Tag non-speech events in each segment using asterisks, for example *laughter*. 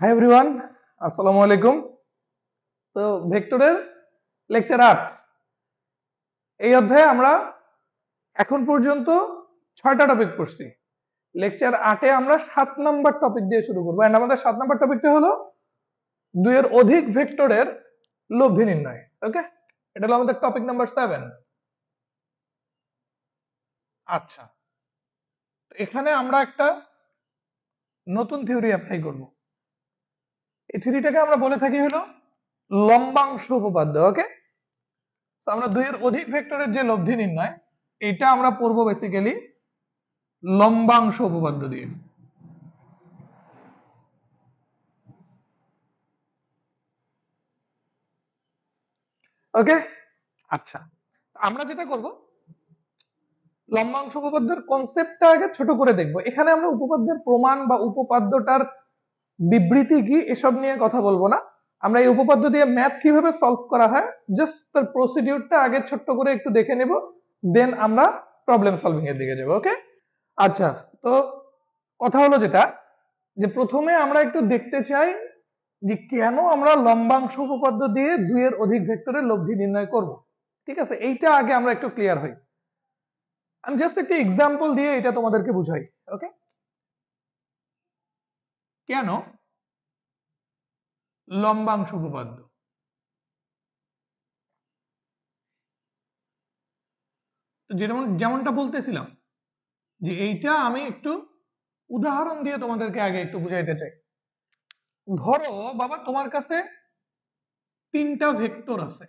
Hi everyone আসসালামু আলাইকুম তো ভেক্টরের লেকচার আট এই অধ্যায়ে আমরা এখন পর্যন্ত ছয়টা টপিক পড়ছি লেকচার আটে আমরা সাত নাম্বার টপিক দিয়ে শুরু করবো অ্যান্ড আমাদের সাত নাম্বার টপিকটা হলো দুইয়ের অধিক ভেক্টরের লব্ধি নির্ণয় ওকে এটা হলো আমাদের টপিক নাম্বার সেভেন আচ্ছা এখানে আমরা একটা নতুন থিওরি অ্যাপ্লাই করবো এই থ্রিটাকে আমরা বলে থাকি হলো লম্বাংশ উপপাদ্য ওকে আমরা দুইয়ের অধিক ভেক্টরের যে লব্ধি নির্ণয় এটা আমরা পড়বো বেসিক্যালি লম্বাংশ উপপাদ্য দিয়ে ওকে আচ্ছা আমরা যেটা করব লম্বাংশ উপপাদ্যের কনসেপ্টটা আগে ছোট করে দেখব এখানে আমরা উপপাদ্যের প্রমাণ বা উপপাদ্যটার বিবৃতি কি এসব নিয়ে কথা বলবো না আমরা এই উপপাদ্য দিয়ে ম্যাথ কিভাবে সলভ করা হয় জাস্ট তার প্রসিডিউরটা আগে ছোট্ট করে একটু দেখে নেব দেন আমরা প্রবলেম সলভিং এর দিকে যাব ওকে আচ্ছা তো কথা হলো যেটা যে প্রথমে আমরা একটু দেখতে চাই যে কেন আমরা লম্বাংশ উপপাদ্য দিয়ে দুইয়ের অধিক ভেক্টরের লব্ধি নির্ণয় করব ঠিক আছে এইটা আগে আমরা একটু ক্লিয়ার হই আমি জাস্ট একটা এক্সাম্পল দিয়ে এটা তোমাদেরকে বুঝাই ওকে কেন লম্বাংশ উপপাদ্য যেমন যেমনটা বলতেছিলাম যে এইটা আমি একটু উদাহরণ দিয়ে তোমাদেরকে আগে একটু বুঝাইতে চাই ধরো বাবা তোমার কাছে তিনটা ভেক্টর আছে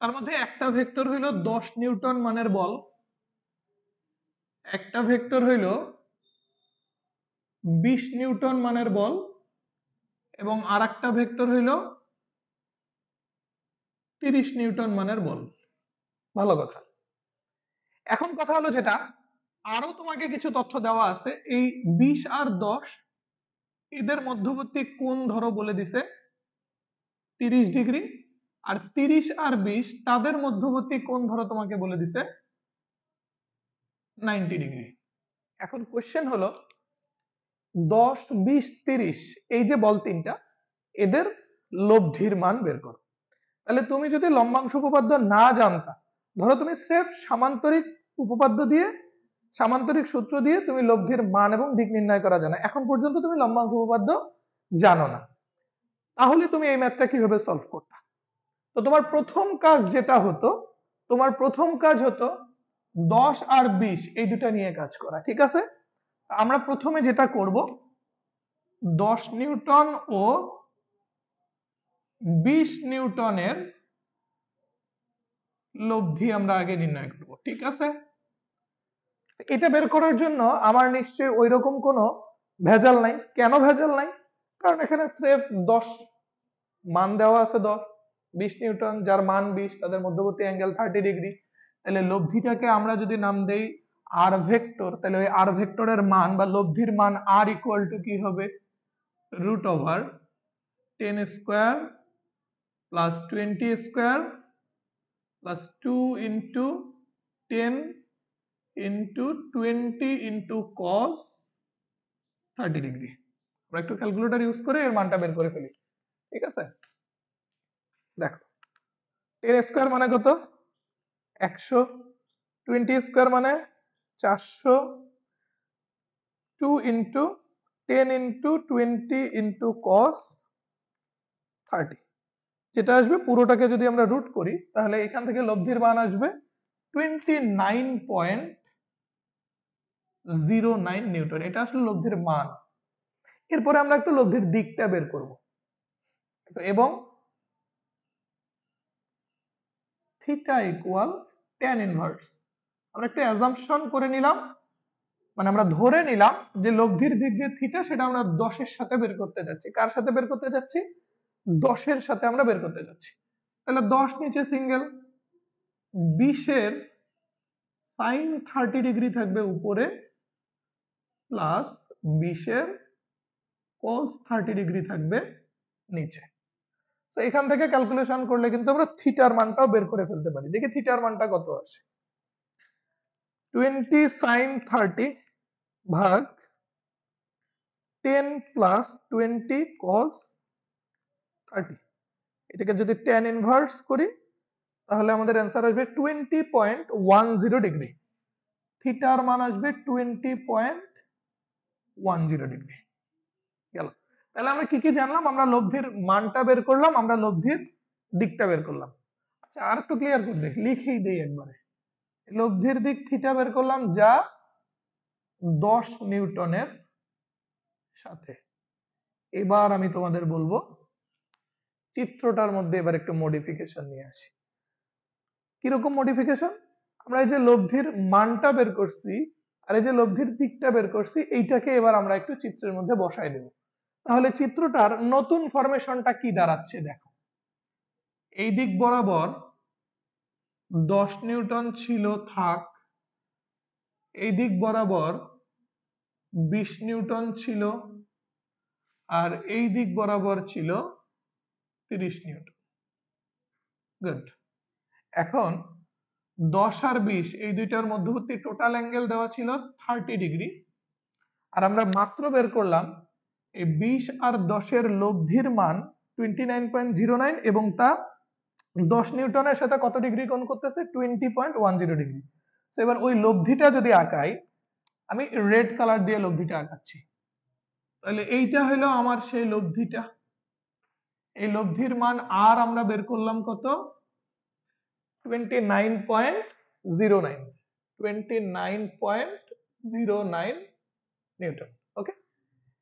তার মধ্যে একটা ভেক্টর হইল দশ নিউটন মানের বল একটা ভেক্টর হইল বিশ নিউটন মানের বল এবং আর একটা ভেক্টর হইল তিরিশ নিউটন মানের বল ভালো কথা এখন কথা হলো যেটা আরো তোমাকে কিছু তথ্য দেওয়া আছে এই বিশ আর দশ এদের মধ্যবর্তী কোন ধরো বলে দিছে তিরিশ ডিগ্রি আর তিরিশ আর বিশ তাদের মধ্যবর্তী কোন ধরো তোমাকে বলে দিছে নাইনটি ডিগ্রি এখন কোশ্চেন হলো দশ বিশ তিরিশ এই যে বল তিনটা এদের লব্ধির মান বের করো তাহলে তুমি যদি লম্বাংশ উপপাদ্য না জানতা ধরো তুমি স্রেফ সামান্তরিক উপপাদ্য দিয়ে সামান্তরিক সূত্র দিয়ে তুমি লব্ধির মান এবং দিক নির্ণয় করা জানো এখন পর্যন্ত তুমি লম্বাংশ উপপাদ্য জানো না তাহলে তুমি এই ম্যাথটা কিভাবে সলভ করতা তো তোমার প্রথম কাজ যেটা হতো তোমার প্রথম কাজ হতো দশ আর বিশ এই দুটা নিয়ে কাজ করা ঠিক আছে আমরা প্রথমে যেটা করব দশ নিউটন ও বিশ নিউটনের লব্ধি আমরা আগে নির্ণয় করব ঠিক আছে এটা বের করার জন্য আমার নিশ্চয়ই ওই রকম কোনো ভেজাল নাই কেন ভেজাল নাই কারণ এখানে স্রেফ দশ মান দেওয়া আছে দশ বিশ নিউটন যার মান বিশ তাদের মধ্যবর্তী অ্যাঙ্গেল থার্টি ডিগ্রি তাহলে লব্ধিটাকে আমরা যদি নাম দেই আর ভেক্টর তাহলে ওই আর ভেক্টরের মান বা লব্ধির মান আর ইকুয়াল টু কি হবে root over ten square plus twenty square plus two into ten into twenty into cos thirty degree আমরা একটু ক্যালকুলেটার ইউজ করে এর মানটা বের করে ফেলি ঠিক আছে দেখো টেন স্কোয়ার মানে কত একশো টোয়েন্টি স্কোয়ার মানে চারশো two into ten into twenty into cos thirty যেটা আসবে পুরোটাকে যদি আমরা রুট করি তাহলে এখান থেকে লব্ধির মান আসবে twenty nine point zero nine newton এটা আসলে লব্ধির মান এরপরে আমরা একটু লব্ধির দিকটা বের করব এবং থিটা ইকুয়াল ট্যান ইনভার্স আমরা একটা অ্যাজামশন করে নিলাম মানে আমরা ধরে নিলাম যে লব্ধির দিক যে থিটা সেটা আমরা দশের সাথে বের করতে যাচ্ছি কার সাথে বের করতে যাচ্ছি দশের সাথে আমরা বের করতে যাচ্ছি তাহলে দশ নিচে সিঙ্গেল বিশের সাইন থার্টি ডিগ্রি থাকবে উপরে প্লাস বিশের কোস থার্টি ডিগ্রি থাকবে নিচে তো এখান থেকে ক্যালকুলেশন করলে কিন্তু আমরা থিটার মানটাও বের করে ফেলতে পারি দেখি থিটার মানটা কত আছে টোয়েন্টি সাইন থার্টি ভাগ ten plus twenty cos thirty এটাকে যদি টেন ইনভার্স করি তাহলে আমাদের অ্যান্সার আসবে twenty point one zero degree থিটার মান আসবে twenty point one zero degree গেল তাহলে আমরা কি কি জানলাম আমরা লব্ধির মানটা বের করলাম আমরা লব্ধির দিকটা বের করলাম আচ্ছা আর একটু ক্লিয়ার করে দেখ লিখেই দেই একবারে লব্ধির দিক থিটা বের করলাম যা দশ নিউটনের সাথে এবার আমি তোমাদের বলবো চিত্রটার মধ্যে এবার একটু মডিফিকেশন নিয়ে আসি কিরকম মডিফিকেশন আমরা এই যে লব্ধির মানটা বের করছি আর এই যে লব্ধির দিকটা বের করছি এইটাকে এবার আমরা একটু চিত্রের মধ্যে বসাই দেব তাহলে চিত্রটার নতুন ফরমেশনটা কি দাঁড়াচ্ছে দেখো এই দিক বরাবর দশ নিউটন ছিল থাক এই দিক বরাবর বিশ নিউটন ছিল আর এই দিক বরাবর ছিল তিরিশ নিউটন গুড এখন দশ আর বিশ এই দুইটার মধ্যবর্তী টোটাল অ্যাঙ্গেল দেওয়া ছিল থার্টি ডিগ্রি আর আমরা মাত্র বের করলাম এই বিশ আর দশের লব্ধির মান twenty nine point zero nine এবং তা দশ নিউটনের সাথে কত ডিগ্রি কোণ করতেছে twenty point one zero degree তো এবার ওই লব্ধিটা যদি আঁকাই আমি রেড কালার দিয়ে লব্ধিটা আঁকাচ্ছি তাহলে এইটা হলো আমার সেই লব্ধিটা এই লব্ধির মান আর আমরা বের করলাম কত twenty nine point zero nine twenty nine point zero nine newton okay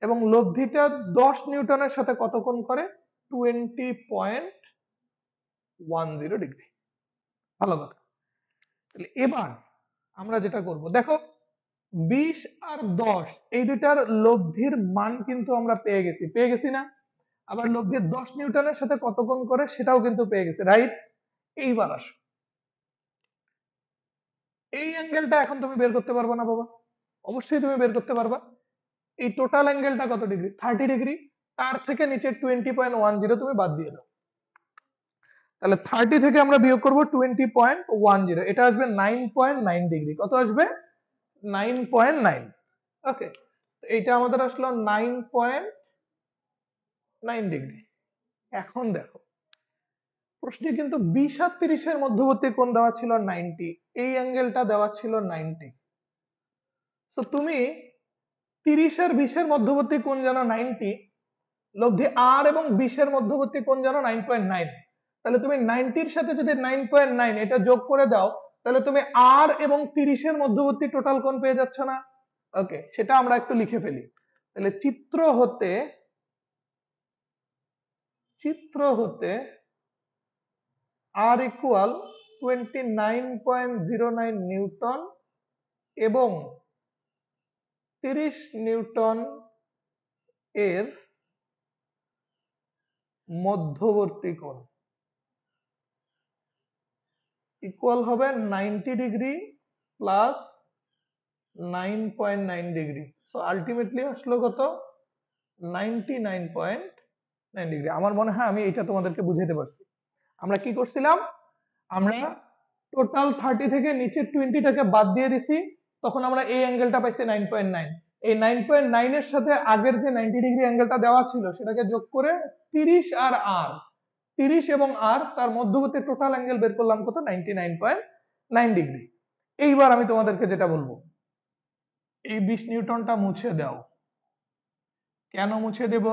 এবং লব্ধিটা দশ নিউটনের সাথে কত কোণ করে টোয়েন্টি পয়েন্ট ওয়ান ডিগ্রি ভালো কথা তাহলে এবার আমরা যেটা করব দেখো বিশ আর এই লব্ধির মান কিন্তু আমরা পেয়ে গেছি পেয়ে গেছি না আবার নিউটনের সাথে করে সেটাও কিন্তু পেয়ে রাইট এইবার আসো এই অ্যাঙ্গেলটা এখন তুমি বের করতে পারবে না বাবা অবশ্যই তুমি বের করতে পারবা এই টোটাল অ্যাঙ্গেলটা কত ডিগ্রি থার্টি ডিগ্রি তার থেকে নিচে টোয়েন্টি পয়েন্ট ওয়ান জিরো তুমি বাদ দিয়ে দাও তাহলে থার্টি থেকে আমরা বিয়োগ করবো টোয়েন্টি পয়েন্ট ওয়ান জিরো এটা আসবে নাইন পয়েন্ট নাইন ডিগ্রি কত আসবে নাইন পয়েন্ট নাইন ওকে এইটা আমাদের আসলো নাইন পয়েন্ট নাইন ডিগ্রি এখন দেখো প্রশ্নে কিন্তু বিশ আর তিরিশের মধ্যবর্তী কোন দেওয়া ছিল নাইনটি এই অ্যাঙ্গেলটা দেওয়া ছিল নাইনটি সো তুমি তিরিশ আর বিশের মধ্যবর্তী কোন যেন নাইনটি লব্ধি আর এবং বিশের মধ্যবর্তী কোন যেন নাইন পয়েন্ট নাইন তাহলে তুমি নাইনটির সাথে যদি নাইন পয়েন্ট নাইন এটা যোগ করে দাও তাহলে তুমি আর এবং তিরিশের মধ্যবর্তী টোটাল কোন পেয়ে যাচ্ছ না ওকে সেটা আমরা একটু লিখে ফেলি তাহলে চিত্র হতে চিত্র হতে আর equal twenty nine point zero nine newton এবং তিরিশ নিউটন এর মধ্যবর্তী কোণ ইকুয়াল হবে ninety degree plus nine point nine degree so ultimately আসলো কত ninety nine point nine degree আমার মনে হয় আমি এটা তোমাদেরকে বুঝাতে পারছি আমরা কি করছিলাম আমরা টোটাল থার্টি থেকে নিচের টোয়েন্টিটাকে বাদ দিয়ে দিছি তখন আমরা এই অ্যাঙ্গেলটা পাইছি নাইন পয়েন্ট নাইন এই নাইন পয়েন্ট নাইনের সাথে আগের যে নাইনটি ডিগ্রি অ্যাঙ্গেলটা দেওয়া ছিল সেটাকে যোগ করে তিরিশ আর আর তিরিশ এবং আর তার মধ্যবর্তী টোটাল অ্যাঙ্গেল বের করলাম কত 99.9 পয়েন্ট ডিগ্রি এইবার আমি তোমাদেরকে যেটা বলবো এই 20 নিউটনটা মুছে দাও কেন মুছে দেব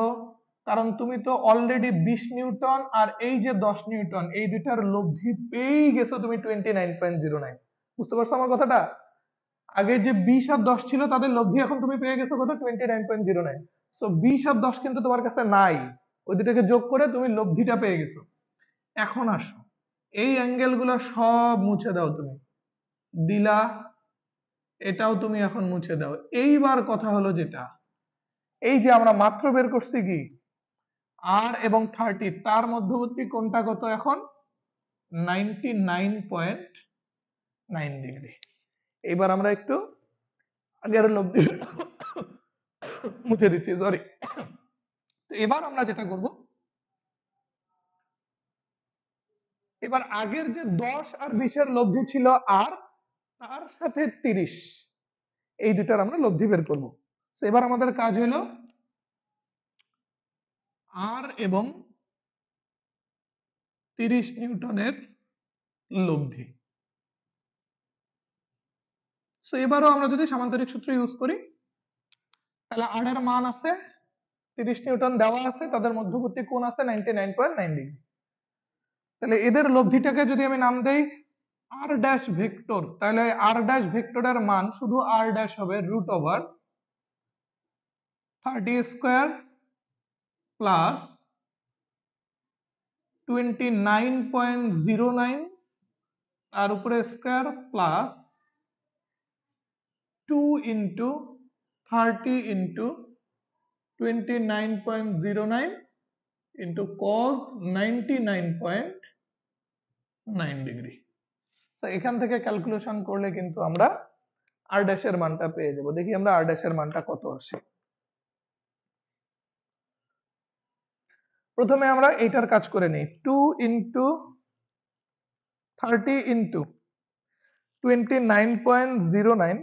কারণ তুমি তো অলরেডি বিশ নিউটন আর এই যে দশ নিউটন এই দুইটার লব্ধি পেয়ে গেছো তুমি twenty nine point zero nine বুঝতে পারছো আমার কথাটা আগে যে 20 আর দশ ছিল তাদের লব্ধি এখন তুমি পেয়ে গেছো কত twenty nine point zero nine so 20 আর দশ কিন্তু তোমার কাছে নাই ওই দুটাকে যোগ করে তুমি লব্ধিটা পেয়ে গেছো এখন আসো এই অ্যাঙ্গেলগুলো সব মুছে দাও তুমি দিলা এটাও তুমি এখন মুছে দাও এইবার কথা হলো যেটা এই যে আমরা মাত্র বের করছি কি আর এবং থার্টি তার মধ্যবর্তী কোনটা কত এখন ninety nine point nine degree এইবার আমরা একটু আগের লব্ধি *coughs* মুছে দিচ্ছি সরি তো এবার আমরা যেটা করব এবার আগের যে দশ আর বিশের লব্ধি ছিল আর তার সাথে তিরিশ এই দুটার আমরা লব্ধি বের করব এবার আমাদের কাজ হইল আর এবং তিরিশ নিউটনের লব্ধি এবারও আমরা যদি সামান্তরিক সূত্র ইউজ করি তাহলে আর এর মান আছে তিরিশ নিউটন দেওয়া আছে তাদের মধ্যবর্তী কোণ আছে নাইনটি নাইন পয়েন্ট ডিগ্রি তাহলে এদের লব্ধিটাকে যদি আমি নাম দেই r ড্যাশ ভেক্টর তাহলে r ড্যাশ ভেক্টরের মান শুধু r ড্যাশ হবে root over thirty square plus 29.09 nine point nine আর উপরে square plus two into 30 into 29.09 into cos 99.9 degree. So, এখান থেকে ক্যালকুলেশন করলে কিন্তু আমরা আর ড্যাশের মানটা পেয়ে যাব দেখি আমরা আর ড্যাশের মানটা কত আসে প্রথমে আমরা এটার কাজ করে নিই two into thirty into twenty nine point zero nine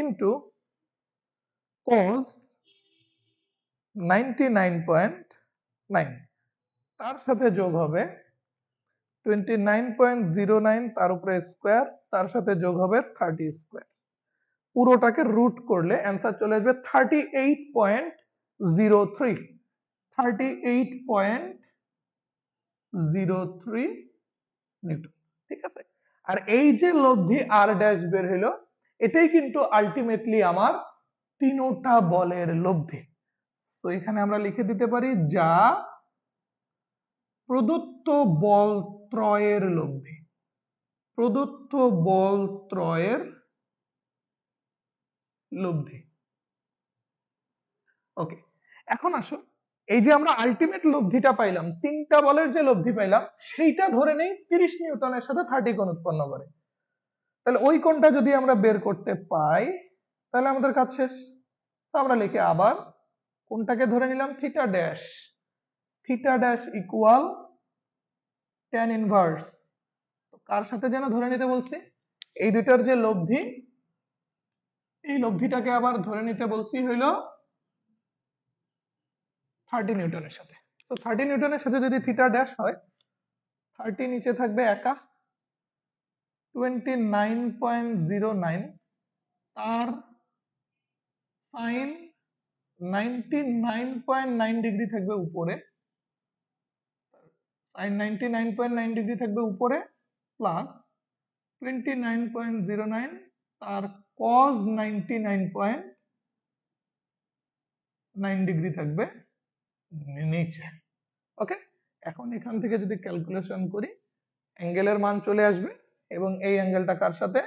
into ninety nine point nine তার সাথে যোগ হবে twenty nine point zero nine তার উপরে স্কোয়ার তার সাথে যোগ হবে থার্টি স্কোয়ার পুরোটাকে রুট করলে অ্যান্সার চলে আসবে thirty eight point zero three thirty eight point zero three ঠিক আছে আর এই যে লব্ধি আর ড্যাশ বের হলো এটাই কিন্তু আলটিমেটলি আমার তিনোটা বলের লব্ধি তো এখানে আমরা লিখে দিতে পারি যা প্রদত্ত বল ত্রয়ের লব্ধি প্রদত্ত বল ত্রয়ের লব্ধি ওকে এখন আসো এই যে আমরা আলটিমেট লব্ধিটা পাইলাম তিনটা বলের যে লব্ধি পাইলাম সেইটা ধরে নেই তিরিশ নিউটনের সাথে থার্টি কোণ উৎপন্ন করে তাহলে ওই কোণটা যদি আমরা বের করতে পাই তাহলে আমাদের কাজ শেষ তো আমরা লিখে আবার কোনটাকে ধরে নিলাম theta dash theta dash equal tan inverse কার সাথে যেন ধরে নিতে বলছি এই দুটার যে লব্ধি এই লব্ধিটাকে আবার ধরে নিতে বলছি হইল থার্টি নিউটনের সাথে তো থার্টি নিউটনের সাথে যদি থিটা ড্যাশ হয় থার্টি নিচে থাকবে একা twenty nine point zero nine তার sine ninety nine point nine degree থাকবে উপরে sine nine point nine degree থাকবে উপরে plus twenty nine point zero nine তার cos ninety nine point nine degree থাকবে নিচে ওকে এখন এখান থেকে যদি ক্যালকুলেশন করি অ্যাঙ্গেলের মান চলে আসবে এবং এই অ্যাঙ্গেলটা কার সাথে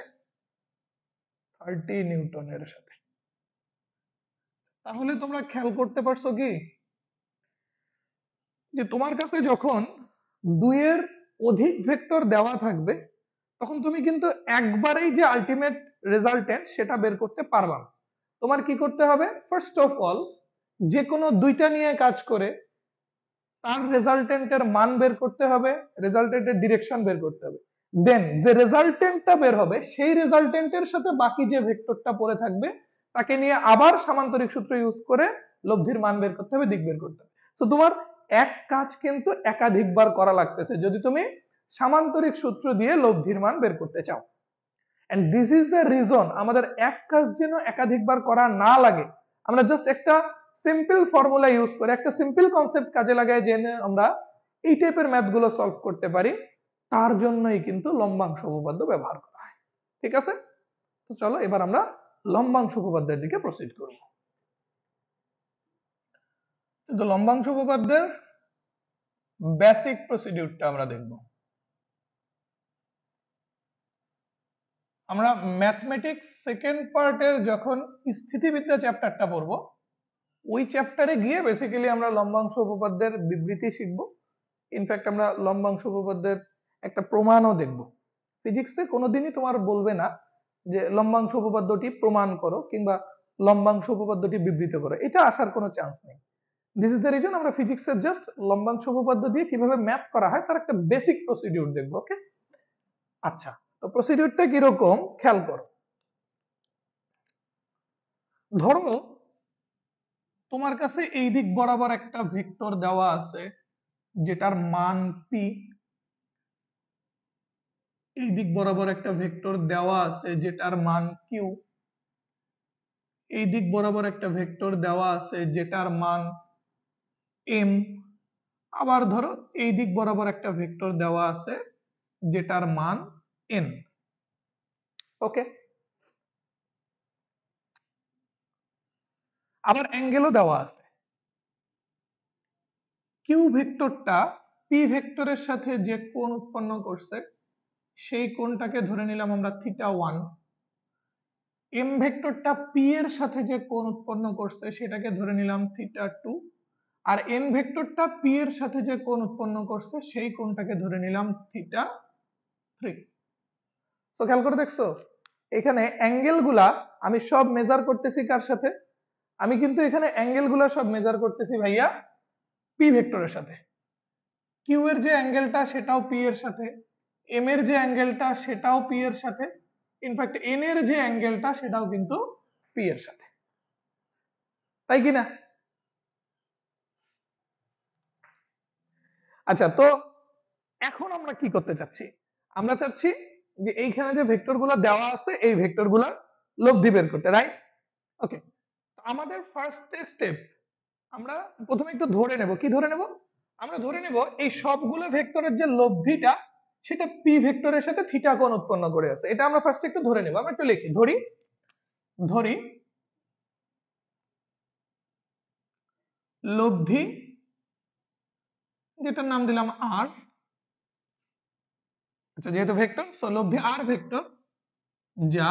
থার্টি নিউটনের সাথে তাহলে তোমরা খেয়াল করতে পারছো কি যে তোমার কাছে যখন দুইয়ের অধিক ভেক্টর দেওয়া থাকবে তখন তুমি কিন্তু একবারেই যে আলটিমেট রেজাল্টেন্ট সেটা বের করতে পারবা তোমার কি করতে হবে ফার্স্ট অফ অল যে কোনো দুইটা নিয়ে কাজ করে তার রেজাল্টেন্টের মান বের করতে হবে রেজাল্টেন্টের ডিরেকশন বের করতে হবে দেন যে রেজাল্টেন্টটা বের হবে সেই রেজাল্টেন্টের সাথে বাকি যে ভেক্টরটা পড়ে থাকবে তাকে নিয়ে আবার সামান্তরিক সূত্র ইউজ করে লব্ধির মান বের করতে হবে দিক বের করতে হবে তো তোমার এক কাজ কিন্তু একাধিকবার করা লাগতেছে যদি তুমি সামান্তরিক সূত্র দিয়ে লব্ধির মান বের করতে চাও and this is the reason আমাদের এক কাজ যেন একাধিকবার করা না লাগে আমরা জাস্ট একটা সিম্পল ফর্মুলা ইউজ করে একটা সিম্পল কনসেপ্ট কাজে লাগাই জেনে আমরা এই টাইপের ম্যাথগুলো সলভ করতে পারি তার জন্যই কিন্তু লম্বাংশ উপপাদ্য ব্যবহার করা হয় ঠিক আছে তো চলো এবার আমরা লম্বাংশ উপপাদ্যের দিকে প্রসিড করব কিন্তু লম্বাংশ উপপাদ্যের বেসিক প্রসিডিউরটা আমরা দেখব আমরা ম্যাথমেটিক্স সেকেন্ড পার্টের যখন স্থিতিবিদ্যা চ্যাপ্টারটা পড়ব ওই চ্যাপ্টারে গিয়ে বেসিক্যালি আমরা লম্বাংশ উপপাদ্যের বিবৃতি শিখব ইনফ্যাক্ট আমরা লম্বাংশ উপপাদ্যের একটা প্রমাণও দেখব ফিজিক্সে কোনোদিনই তোমার বলবে না যে লম্বাংশ উপপাদ্যটি প্রমাণ করো কিংবা লম্বাংশ উপপাদ্যটি বিবৃত করো এটা আসার কোনো চান্স নেই দিস ইজ দ্য রিজন আমরা ফিজিক্সের জাস্ট লম্বাংশ উপপাদ্য দিয়ে কিভাবে ম্যাপ করা হয় তার একটা বেসিক প্রসিডিউর দেখবো ওকে আচ্ছা তো প্রসিডিউরটা কিরকম খেয়াল করো ধরো তোমার কাছে এই দিক বরাবর একটা ভেক্টর দেওয়া আছে যেটার মান পি এই দিক বরাবর একটা ভেক্টর দেওয়া আছে যেটার মান কিউ এই দিক বরাবর একটা ভেক্টর দেওয়া আছে যেটার মান এম আবার ধরো এই দিক বরাবর একটা ভেক্টর দেওয়া আছে যেটার মান এন ওকে আবার অ্যাঙ্গেলও দেওয়া আছে কিউ ভেক্টরটা পি ভেক্টরের সাথে যে কোণ উৎপন্ন করছে সেই কোণটাকে ধরে নিলাম আমরা থিটা ওয়ান এম ভেক্টরটা পি এর সাথে যে কোণ উৎপন্ন করছে সেটাকে ধরে নিলাম থিটা টু আর এন ভেক্টরটা পি এর সাথে যে কোণ উৎপন্ন করছে সেই কোণটাকে ধরে নিলাম থিটা থ্রি তো খেয়াল করে দেখছো এখানে অ্যাঙ্গেলগুলা গুলা আমি সব মেজার করতেছি কার সাথে আমি কিন্তু এখানে অ্যাঙ্গেলগুলা গুলা সব মেজার করতেছি ভাইয়া পি ভেক্টরের সাথে কিউ এর যে অ্যাঙ্গেলটা সেটাও পি এর সাথে এম এর যে অ্যাঙ্গেলটা সেটাও পি এর সাথে ইনফ্যাক্ট এন এর যে অ্যাঙ্গেলটা সেটাও কিন্তু পি এর সাথে তাই কিনা আচ্ছা তো এখন আমরা কি করতে চাচ্ছি আমরা চাচ্ছি যে এইখানে যে ভেক্টর গুলো দেওয়া আছে এই ভেক্টর গুলার লব্ধি বের করতে রাইট ওকে আমাদের ফার্স্ট স্টেপ আমরা প্রথমে একটু ধরে নেব কি ধরে নেব আমরা ধরে নেব এই সবগুলো ভেক্টরের যে লব্ধিটা সেটা পি ভেক্টরের সাথে থিটা কোণ উৎপন্ন করে আছে এটা আমরা ফার্স্ট একটু ধরে নেব আমরা একটু লিখি ধরি ধরি লব্ধি যেটার নাম দিলাম আর আচ্ছা যেহেতু ভেক্টর সো লব্ধি আর ভেক্টর যা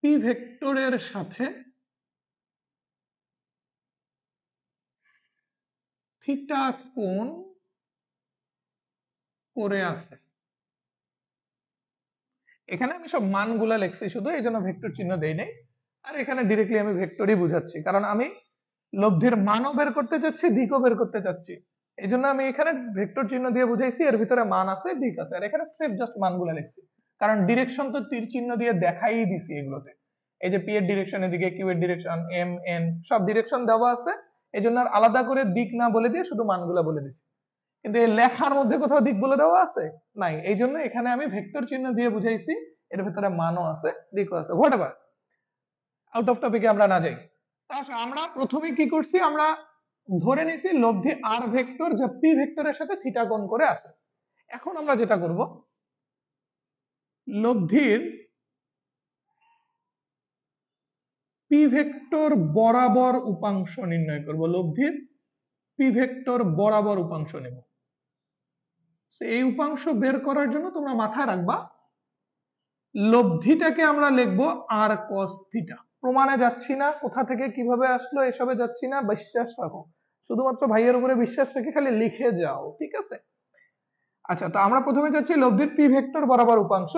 পি ভেক্টরের সাথে থিটা কোণ করে আছে এখানে আমি সব মানগুলা লিখছি শুধু এই জন্য ভেক্টর চিহ্ন দেই নাই আর এখানে ডিরেক্টলি আমি ভেক্টরই বুঝাচ্ছি কারণ আমি লব্ধির মানও বের করতে চাচ্ছি দিকও বের করতে চাচ্ছি এই জন্য আমি এখানে ভেক্টর চিহ্ন দিয়ে বুঝাইছি এর ভিতরে মান আছে দিক আছে আর এখানে স্রেফ জাস্ট মানগুলো লিখছি কারণ ডিরেকশন তো তীর চিহ্ন দিয়ে দেখাই দিছি এগুলোতে এই যে পি এর ডিরেকশন এদিকে কিউ এর ডিরেকশন এম এন সব ডিরেকশন দেওয়া আছে এই জন্য আর আলাদা করে দিক না বলে দিয়ে শুধু মানগুলা বলে দিছি কিন্তু এই লেখার মধ্যে কোথাও দিক বলে দেওয়া আছে নাই এই জন্য এখানে আমি ভেক্টর চিহ্ন দিয়ে বুঝাইছি এর ভেতরে মানও আছে দিকও আছে হোয়াট এভার আউট অফ টপিকে আমরা না যাই আচ্ছা আমরা প্রথমে কি করছি আমরা ধরে নিছি লব্ধি আর ভেক্টর যা পি ভেক্টরের সাথে থিটা কোণ করে আছে এখন আমরা যেটা করব লব্ধির পি ভেক্টর বরাবর উপাংশ নির্ণয় করব লব্ধির পি ভেক্টর বরাবর উপাংশ নেব এই উপাংশ বের করার জন্য তোমরা মাথায় রাখবা লব্ধিটাকে আমরা লিখব আর cos প্রমাণে যাচ্ছি না কোথা থেকে কিভাবে আসলো এসবে যাচ্ছি না বিশ্বাস রাখো শুধুমাত্র ভাইয়ের উপরে বিশ্বাস রেখে খালি লিখে যাও ঠিক আছে আচ্ছা তো আমরা প্রথমে যাচ্ছি লব্ধির পি ভেক্টর বরাবর উপাংশ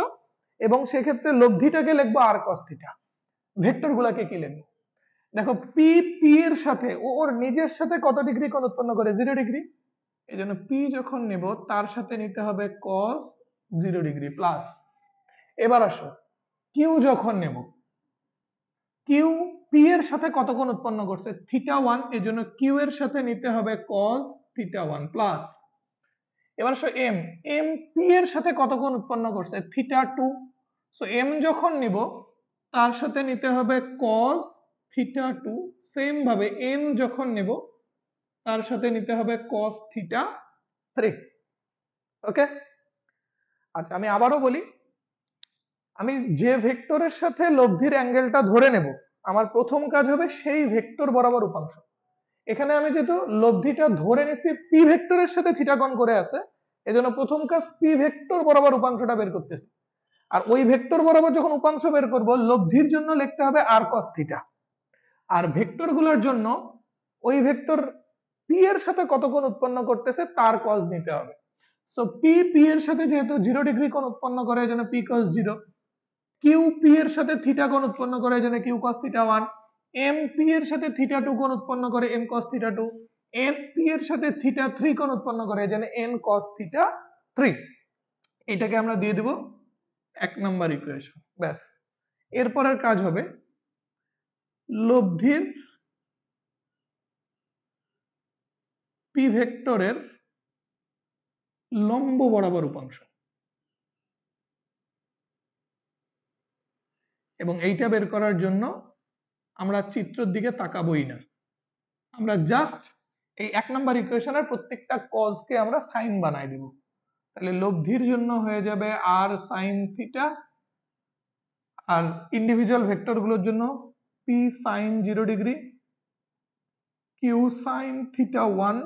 এবং সেক্ষেত্রে লব্ধিটাকে লিখবো আর cos ভেক্টর গুলাকে কি লিখবো দেখো পি পি এর সাথে ওর নিজের সাথে কত ডিগ্রি কোণ উৎপন্ন করে জিরো ডিগ্রি এই জন্য পি যখন নেব তার সাথে নিতে হবে কস জিরো ডিগ্রি প্লাস এবার আসো কিউ যখন নেব কিউ পি এর সাথে কত কোণ উৎপন্ন করছে থিটা ওয়ান এই জন্য কিউ এর সাথে নিতে হবে কস থিটা ওয়ান প্লাস এবার আসো এম এম পি এর সাথে কত কোণ উৎপন্ন করছে থিটা টু সো এম যখন নিব তার সাথে নিতে হবে কস থিটা টু সেম ভাবে এন যখন নেব তার সাথে নিতে হবে cos theta 3 ওকে আচ্ছা আমি আবারও বলি আমি যে ভেক্টরের সাথে লব্ধির অ্যাঙ্গেলটা ধরে নেব আমার প্রথম কাজ হবে সেই ভেক্টর বরাবর উপাংশ এখানে আমি যেহেতু লব্ধিটা ধরে নিছি পি ভেক্টরের সাথে কোণ করে আছে এজন্য প্রথম কাজ পি ভেক্টর বরাবর উপাংশটা বের করতেছি আর ওই ভেক্টর বরাবর যখন উপাংশ বের করব লব্ধির জন্য লিখতে হবে আর cos থিটা আর ভেক্টরগুলোর জন্য ওই ভেক্টর p এর সাথে কত কোণ উৎপন্ন করতেছে তার cos নিতে হবে সো p p এর সাথে যেহেতু zero ডিগ্রি কোণ উৎপন্ন করে এজন্য p cos zero q p এর সাথে theta কোণ উৎপন্ন করে এজন্য q cos theta one m p এর সাথে theta two কোণ উৎপন্ন করে m cos theta two n p এর সাথে theta three কোণ উৎপন্ন করে এজন্য n cos theta three এটাকে আমরা দিয়ে দেব এক নাম্বার ইকুয়েশন ব্যাস এরপরের কাজ হবে লব্ধির পি ভেক্টরের লম্ব বরাবর উপাংশ এবং এইটা বের করার জন্য আমরা চিত্রের দিকে তাকাবই না আমরা জাস্ট এই এক নাম্বার ইকুয়েশনের প্রত্যেকটা কজকে আমরা সাইন বানাই দেব তাহলে লব্ধির জন্য হয়ে যাবে আর সাইন থিটা আর ইন্ডিভিজুয়াল ভেক্টরগুলোর জন্য P sine zero degree Q sine theta one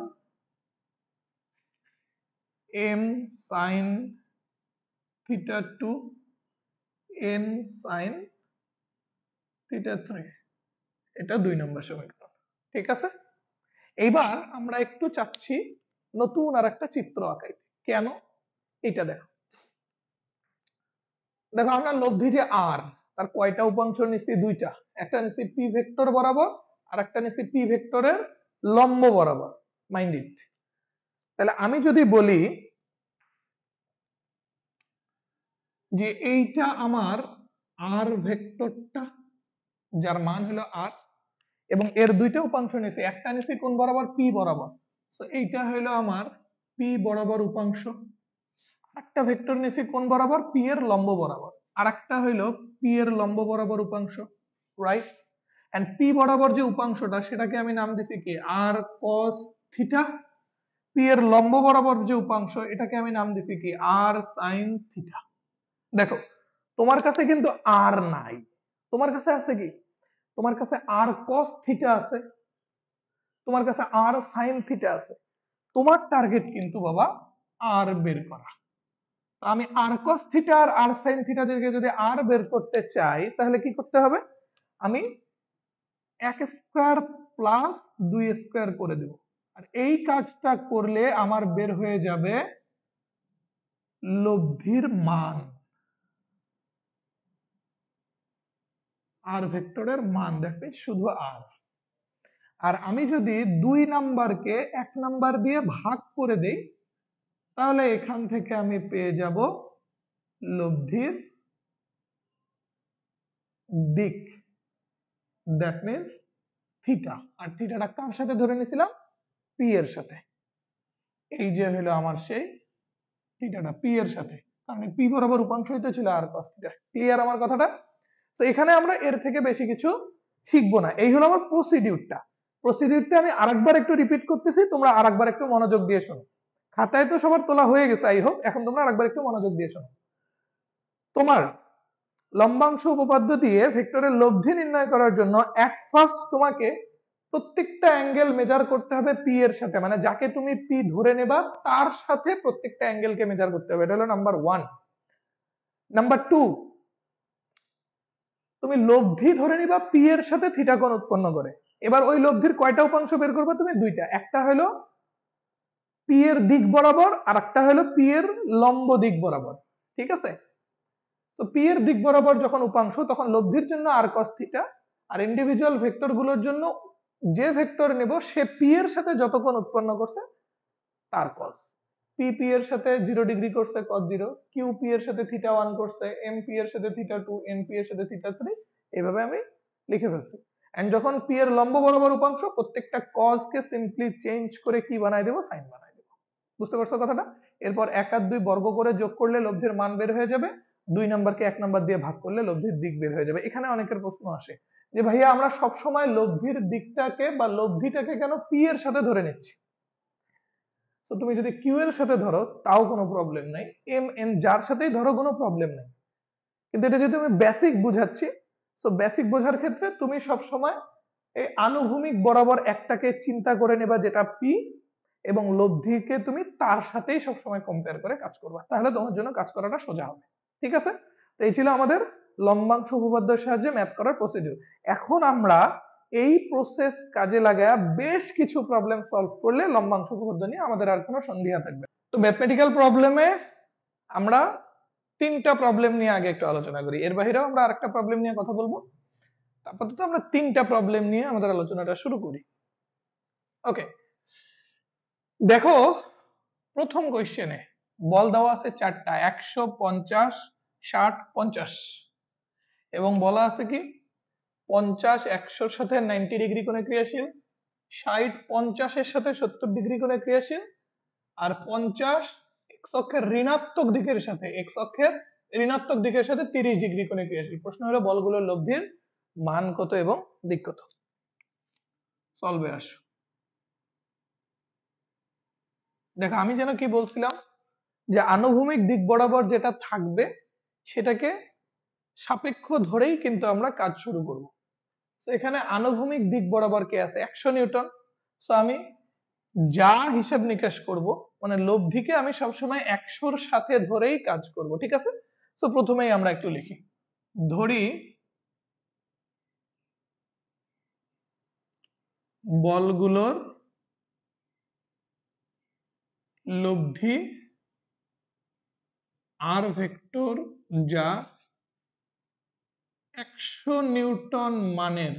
m sin theta 2 n sin theta 3 এটা দুই নম্বর সমীকরণ ঠিক আছে এইবার আমরা একটু চাচ্ছি নতুন আর একটা চিত্র আঁকাইতে কেন এটা দেখো দেখো আমরা লব্ধি যে আর তার কয়টা উপাংশ নিচ্ছি দুইটা একটা নিছি পি ভেক্টর বরাবর আর একটা নিছি পি ভেক্টরের লম্ব বরাবর মাইন্ড ইট তাহলে আমি যদি বলি যে এইটা আমার আর ভেক্টরটা যার মান হলো আর এবং এর দুইটা উপাংশ নিয়েছে একটা নিয়েছে কোন বরাবর পি বরাবর তো এইটা হলো আমার পি বরাবর উপাংশ একটা ভেক্টর নিয়েছে কোন বরাবর পি এর লম্ব বরাবর আর একটা হইল পি এর লম্ব বরাবর উপাংশ রাইট এন্ড পি বরাবর যে উপাংশটা সেটাকে আমি নাম দিছি কি আর কস থিটা পি এর লম্ব বরাবর যে উপাংশ এটাকে আমি নাম দিছি কি আর সাইন থিটা দেখো তোমার কাছে কিন্তু আর নাই তোমার কাছে আছে কি তোমার কাছে আর কস থিটা আছে তোমার কাছে আর সাইন থিটা আছে তোমার টার্গেট কিন্তু বাবা আর বের করা আমি আর কস থিটা আর আর সাইন থিটা থেকে যদি আর বের করতে চাই তাহলে কি করতে হবে আমি এক স্কোয়ার প্লাস দুই স্কোয়ার করে দেবো আর এই কাজটা করলে আমার বের হয়ে যাবে লব্ধির মান আর ভেক্টরের মান দেখবে শুধু আর আর আমি যদি দুই নাম্বারকে এক নাম্বার দিয়ে ভাগ করে দেই তাহলে এখান থেকে আমি পেয়ে যাব লব্ধির দিক দ্যাট মিনস থিটা আর থিটাটা কার সাথে ধরে নিয়েছিলাম পি এর সাথে এই যে হলো আমার সেই থিটাটা পি এর সাথে কারণ পি বরাবর হইতে ছিল আর কস থিটা ক্লিয়ার আমার কথাটা তো এখানে আমরা এর থেকে বেশি কিছু শিখবো না এই হলো আমার প্রসিডিউরটা প্রসিডিউরটা আমি আরেকবার একটু রিপিট করতেছি তোমরা আরেকবার একটু মনোযোগ দিয়ে শোনো খাতায় তো সবার তোলা হয়ে গেছে আই হোক এখন তোমরা আরেকবার একটু মনোযোগ দিয়ে শোনো তোমার লম্বাংশ উপপাদ্য দিয়ে ভেক্টরের লব্ধি নির্ণয় করার জন্য এক ফার্স্ট তোমাকে প্রত্যেকটা অ্যাঙ্গেল মেজার করতে হবে পি এর সাথে মানে যাকে তুমি পি ধরে নেবা তার সাথে প্রত্যেকটা অ্যাঙ্গেলকে মেজার করতে হবে এটা হলো নাম্বার ওয়ান নাম্বার টু তুমি লব্ধি ধরে নিবা পি এর সাথে থিটা কোণ উৎপন্ন করে এবার ওই লব্ধির কয়টা উপাংশ বের করবে তুমি দুইটা একটা হলো পি এর দিক বরাবর আর একটা হলো পি এর লম্ব দিক বরাবর ঠিক আছে তো পি এর দিক বরাবর যখন উপাংশ তখন লব্ধির জন্য আর কস থিটা আর ইন্ডিভিজুয়াল ভেক্টর গুলোর জন্য যে ভেক্টর নেব সে পি এর সাথে যতক্ষণ উৎপন্ন করছে তার কস পি পি এর সাথে জিরো ডিগ্রি করছে কস জিরো কিউ পি এর সাথে থিটা ওয়ান করছে এম পি এর সাথে থিটা টু এন পি এর সাথে থিটা থ্রি এভাবে আমি লিখে ফেলছি এন্ড যখন পি এর লম্ব বরাবর উপাংশ প্রত্যেকটা কস কে সিম্পলি চেঞ্জ করে কি বানাই দেব সাইন বানাই দেব বুঝতে পারছো কথাটা এরপর এক আর দুই বর্গ করে যোগ করলে লব্ধির মান বের হয়ে যাবে দুই নাম্বারকে এক নাম্বার দিয়ে ভাগ করলে লব্ধির দিক বের হয়ে যাবে এখানে অনেকের প্রশ্ন আসে যে ভাইয়া আমরা সব সময় লব্ধির দিকটাকে বা লব্ধিটাকে কেন পি এর সাথে ধরে নিচ্ছি তো তুমি যদি কিউ এর সাথে ধরো তাও কোনো প্রবলেম নাই এম এন যার সাথেই ধরো কোনো প্রবলেম নাই কিন্তু এটা যদি আমি বেসিক বুঝাচ্ছি সো বেসিক বোঝার ক্ষেত্রে তুমি সব সময় এই আনুভূমিক বরাবর একটাকে চিন্তা করে নেবা যেটা পি এবং লব্ধিকে তুমি তার সাথেই সবসময় কম্পেয়ার করে কাজ করবা তাহলে তোমার জন্য কাজ করাটা সোজা হবে ঠিক আছে তো এই ছিল আমাদের লম্বাংশ উপপাদ্যের সাহায্যে ম্যাপ করার প্রসিডিউর এখন আমরা এই প্রসেস কাজে লাগায় বেশ কিছু প্রবলেম সলভ করলে লম্বাংশ উপপাদ্য নিয়ে আমাদের আর কোনো সন্দেহ থাকবে তো ম্যাথমেটিক্যাল প্রবলেমে আমরা তিনটা প্রবলেম নিয়ে আগে একটু আলোচনা করি এর বাইরেও আমরা আরেকটা প্রবলেম নিয়ে কথা বলবো আপাতত আমরা তিনটা প্রবলেম নিয়ে আমাদের আলোচনাটা শুরু করি ওকে দেখো প্রথম কোয়েশ্চেনে বল দেওয়া আছে চারটা একশো পঞ্চাশ ষাট পঞ্চাশ এবং বলা আছে কি পঞ্চাশ একশোর সাথে নাইনটি ডিগ্রি কোণে ক্রিয়াশীল ষাট পঞ্চাশের সাথে সত্তর ডিগ্রি কোণে ক্রিয়াশীল আর পঞ্চাশ এক্স অক্ষের ঋণাত্মক দিকের সাথে এক্স অক্ষের ঋণাত্মক দিকের সাথে তিরিশ ডিগ্রি কোণে ক্রিয়াশীল প্রশ্ন হলো বলগুলোর লব্ধির মান কত এবং দিক কত সলভে আস দেখো আমি যেন কি বলছিলাম যে আনুভূমিক দিক বরাবর যেটা থাকবে সেটাকে সাপেক্ষ ধরেই কিন্তু আমরা কাজ শুরু করব তো এখানে আনুভূমিক দিক বরাবর কে আছে একশো নিউটন তো আমি যা হিসাব নিকাশ করব মানে লব্ধিকে আমি সবসময় একশোর সাথে ধরেই কাজ করব ঠিক আছে তো প্রথমেই আমরা একটু লিখি ধরি বলগুলোর লব্ধি আর ভেক্টর যা একশো নিউটন মানের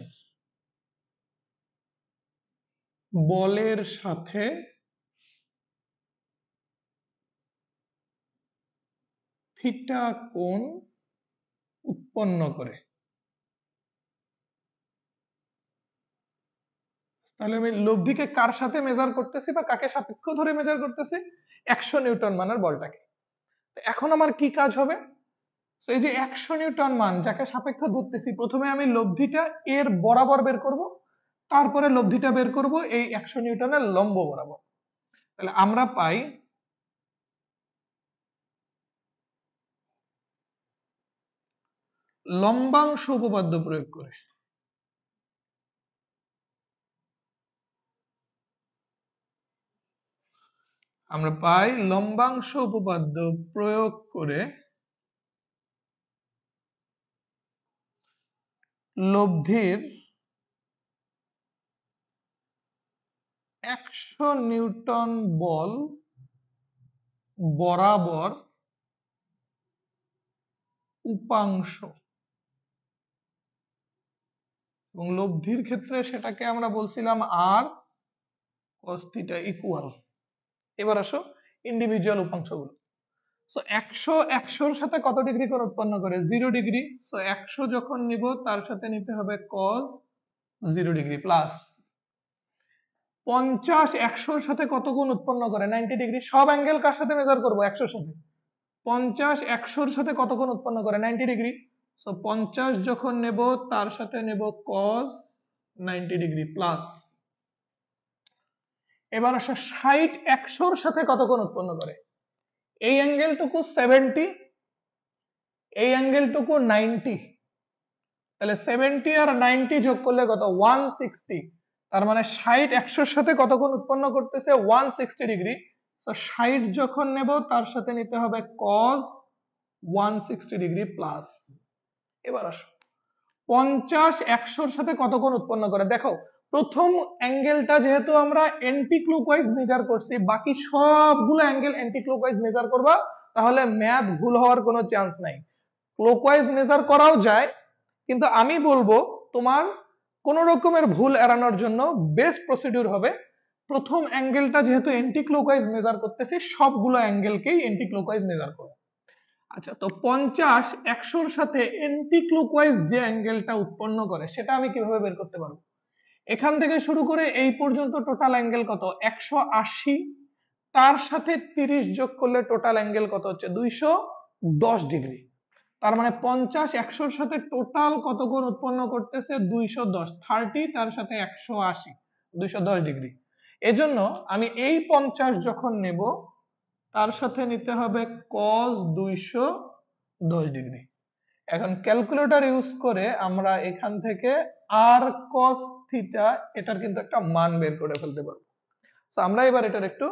বলের সাথে থিটা কোণ উৎপন্ন করে তাহলে আমি লব্ধিকে কার সাথে মেজার করতেছি বা কাকে সাপেক্ষ ধরে মেজার করতেছি একশো নিউটন মানের বলটাকে এখন আমার কি কাজ হবে তো এই যে একশো নিউটন মান যাকে সাপেক্ষ ধরতেছি প্রথমে আমি লব্ধিটা এর বরাবর বের করব তারপরে লব্ধিটা বের করব এই একশো নিউটনের লম্ব বরাবর তাহলে আমরা পাই লম্বাংশ উপপাদ্য প্রয়োগ করে আমরা পাই লম্বাংশ উপপাদ্য প্রয়োগ করে লব্ধির একশো নিউটন বল বরাবর উপাংশ এবং লব্ধির ক্ষেত্রে সেটাকে আমরা বলছিলাম আর কস্তিটা ইকুয়াল এবার আসো ইন্ডিভিজুয়াল উপাংশগুলো সো একশো একশোর সাথে কত ডিগ্রি কোণ উৎপন্ন করে জিরো ডিগ্রি সো একশো যখন নিব তার সাথে নিতে হবে কজ জিরো ডিগ্রি প্লাস পঞ্চাশ একশোর সাথে কত কোণ উৎপন্ন করে নাইনটি ডিগ্রি সব অ্যাঙ্গেল কার সাথে মেজার করবো একশোর সাথে পঞ্চাশ একশোর সাথে কত কোণ উৎপন্ন করে নাইনটি ডিগ্রি সো পঞ্চাশ যখন নেব তার সাথে নেব কজ নাইনটি ডিগ্রি প্লাস এবার আসো ষাট একশোর সাথে কত কোণ উৎপন্ন করে এই অ্যাঙ্গেলটুকু সেভেন্টি এই অ্যাঙ্গেলটুকু নাইনটি তাহলে সেভেন্টি আর নাইনটি যোগ করলে কত ওয়ান সিক্সটি তার মানে ষাট একশোর সাথে কতক্ষণ উৎপন্ন করতেছে ওয়ান সিক্সটি ডিগ্রি তো ষাট যখন নেব তার সাথে নিতে হবে cos one sixty degree plus এবার আসো পঞ্চাশ একশোর সাথে কতক্ষণ উৎপন্ন করে দেখো প্রথম অ্যাঙ্গেলটা যেহেতু আমরা অ্যান্টি ক্লকওয়াইজ মেজার করছি বাকি সবগুলো অ্যাঙ্গেল অ্যান্টি ক্লকওয়াইজ মেজার করবা তাহলে ম্যাথ ভুল হওয়ার কোনো চান্স নাই ক্লকওয়াইজ মেজার করাও যায় কিন্তু আমি বলবো তোমার কোনো রকমের ভুল এড়ানোর জন্য বেস্ট প্রসিডিউর হবে প্রথম অ্যাঙ্গেলটা যেহেতু অ্যান্টি ক্লকওয়াইজ মেজার করতেছি সবগুলো অ্যাঙ্গেলকেই অ্যান্টি ক্লকওয়াইজ মেজার করো আচ্ছা তো পঞ্চাশ একশোর সাথে অ্যান্টি ক্লকওয়াইজ যে অ্যাঙ্গেলটা উৎপন্ন করে সেটা আমি কিভাবে বের করতে পারবো এখান থেকে শুরু করে এই পর্যন্ত টোটাল অ্যাঙ্গেল কত একশো আশি তার সাথে তিরিশ যোগ করলে টোটাল অ্যাঙ্গেল কত হচ্ছে দুইশো দশ ডিগ্রি তার মানে পঞ্চাশ একশোর সাথে টোটাল কত কোণ উৎপন্ন করতেছে দুইশো দশ থার্টি তার সাথে একশো আশি দুইশো দশ ডিগ্রি এজন্য আমি এই পঞ্চাশ যখন নেব তার সাথে নিতে হবে কজ দুইশো দশ ডিগ্রি এখন ক্যালকুলেটর ইউজ করে আমরা এখান থেকে আর কস থিটা এটার কিন্তু একটা মান বের করে ফেলতে পারবো তো আমরা এবার এটার একটু